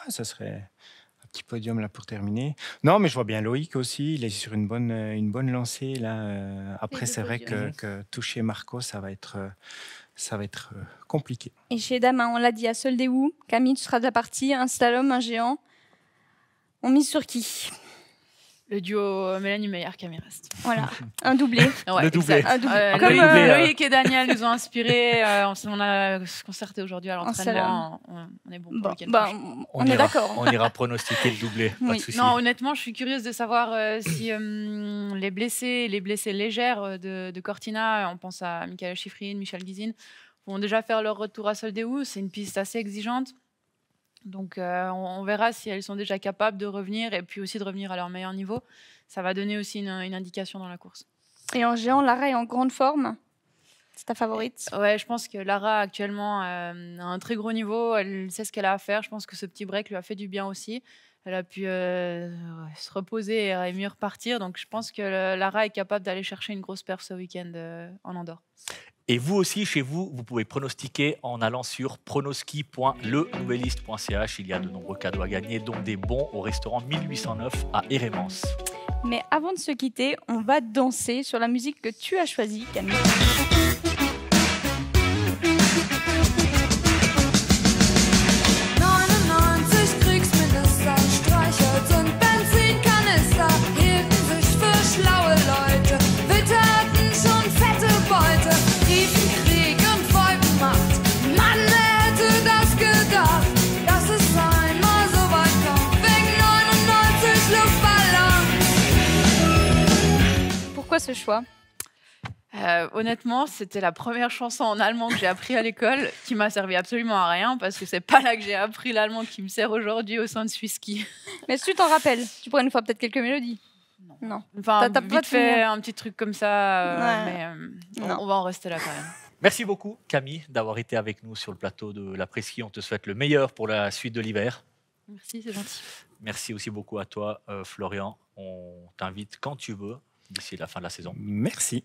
Speaker 1: ça serait podium là pour terminer. Non, mais je vois bien Loïc aussi. Il est sur une bonne, euh, une bonne lancée là. Euh, après, c'est vrai que, toucher Marco, ça va être, euh, ça va être compliqué.
Speaker 2: Et chez Dama, on l'a dit à Seul des Camille, tu seras de la partie. Un slalom, un géant. On mise sur qui le duo
Speaker 5: euh, Mélanie
Speaker 2: meyer caméraste Voilà, un doublé. le doublé.
Speaker 5: Comme euh, Loïc euh. et Daniel nous ont inspirés. on a concerté aujourd'hui à l'entraînement. On, est bon, bah, On, est d'accord. Hein. On ira
Speaker 3: pronostiquer le doublé. non,
Speaker 5: honnêtement, je suis curieuse de savoir si les blessés, les blessés légères de, Cortina, on pense à Michael Schifrin, Michel Guizine, vont déjà faire leur retour à Soldeu. C'est une piste assez exigeante. Donc euh, on, verra si elles sont déjà capables de revenir et puis aussi de revenir à leur meilleur niveau. Ça va donner aussi une, indication dans la course.
Speaker 2: Et en géant, Lara est en grande forme. C'est ta favorite Ouais,
Speaker 5: je pense que Lara actuellement euh, a un très gros niveau. Elle sait ce qu'elle a à faire. Je pense que ce petit break lui a fait du bien aussi. Elle a pu euh, se reposer et mieux repartir. Donc je pense que Lara est capable d'aller chercher une grosse perf ce week-end en Andorre.
Speaker 3: Et vous aussi, chez vous, vous pouvez pronostiquer en allant sur pronoski.lenouveliste.ch. Il y a de nombreux cadeaux à gagner, dont des bons au restaurant 1809 à Érevance.
Speaker 2: Mais avant de se quitter, on va danser sur la musique que tu as choisie, Camille. ce choix
Speaker 5: euh, honnêtement, c'était la première chanson en allemand que j'ai appris à l'école qui m'a servi absolument à rien parce que c'est pas là que j'ai appris l'allemand qui me sert aujourd'hui au sein de Suisski.
Speaker 2: Mais si tu t'en rappelles, tu pourrais une fois peut-être quelques mélodies. Non. Enfin, t'as, vite fait un
Speaker 5: petit truc comme ça, euh, mais euh, on, va en rester là quand même.
Speaker 3: Merci beaucoup Camille d'avoir été avec nous sur le plateau de la Presqu'île. On te souhaite le meilleur pour la suite de l'hiver. Merci, c'est gentil. Merci aussi beaucoup à toi Florian. On t'invite quand tu veux d'ici la fin de la saison. Merci.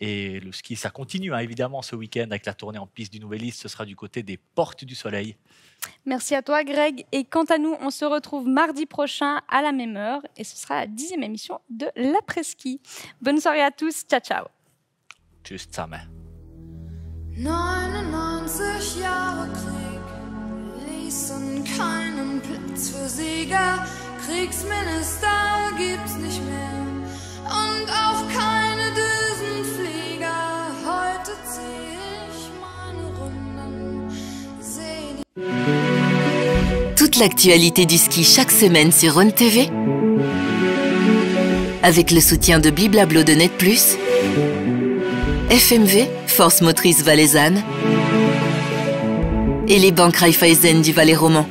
Speaker 3: Et le ski, ça continue hein, évidemment ce week-end avec la tournée en piste du Nouvelliste. Ce sera du côté des Portes du Soleil.
Speaker 2: Merci à toi, Greg. Et quant à nous, on se retrouve mardi prochain à la même heure et ce sera la dixième émission de l'après-ski. Bonne soirée à tous. Ciao, ciao.
Speaker 3: Tschüss zusammen.
Speaker 2: 99 Jahre Krieg keinen Platz für Sieger. Kriegsminister gibt's nicht mehr.
Speaker 1: Toute l'actualité du ski chaque semaine sur Rhône TV. Avec le soutien de Bliblablo de Net Plus,
Speaker 4: FMV, Force Motrice Valaisanne, et les banques Raiffeisen du Valais roman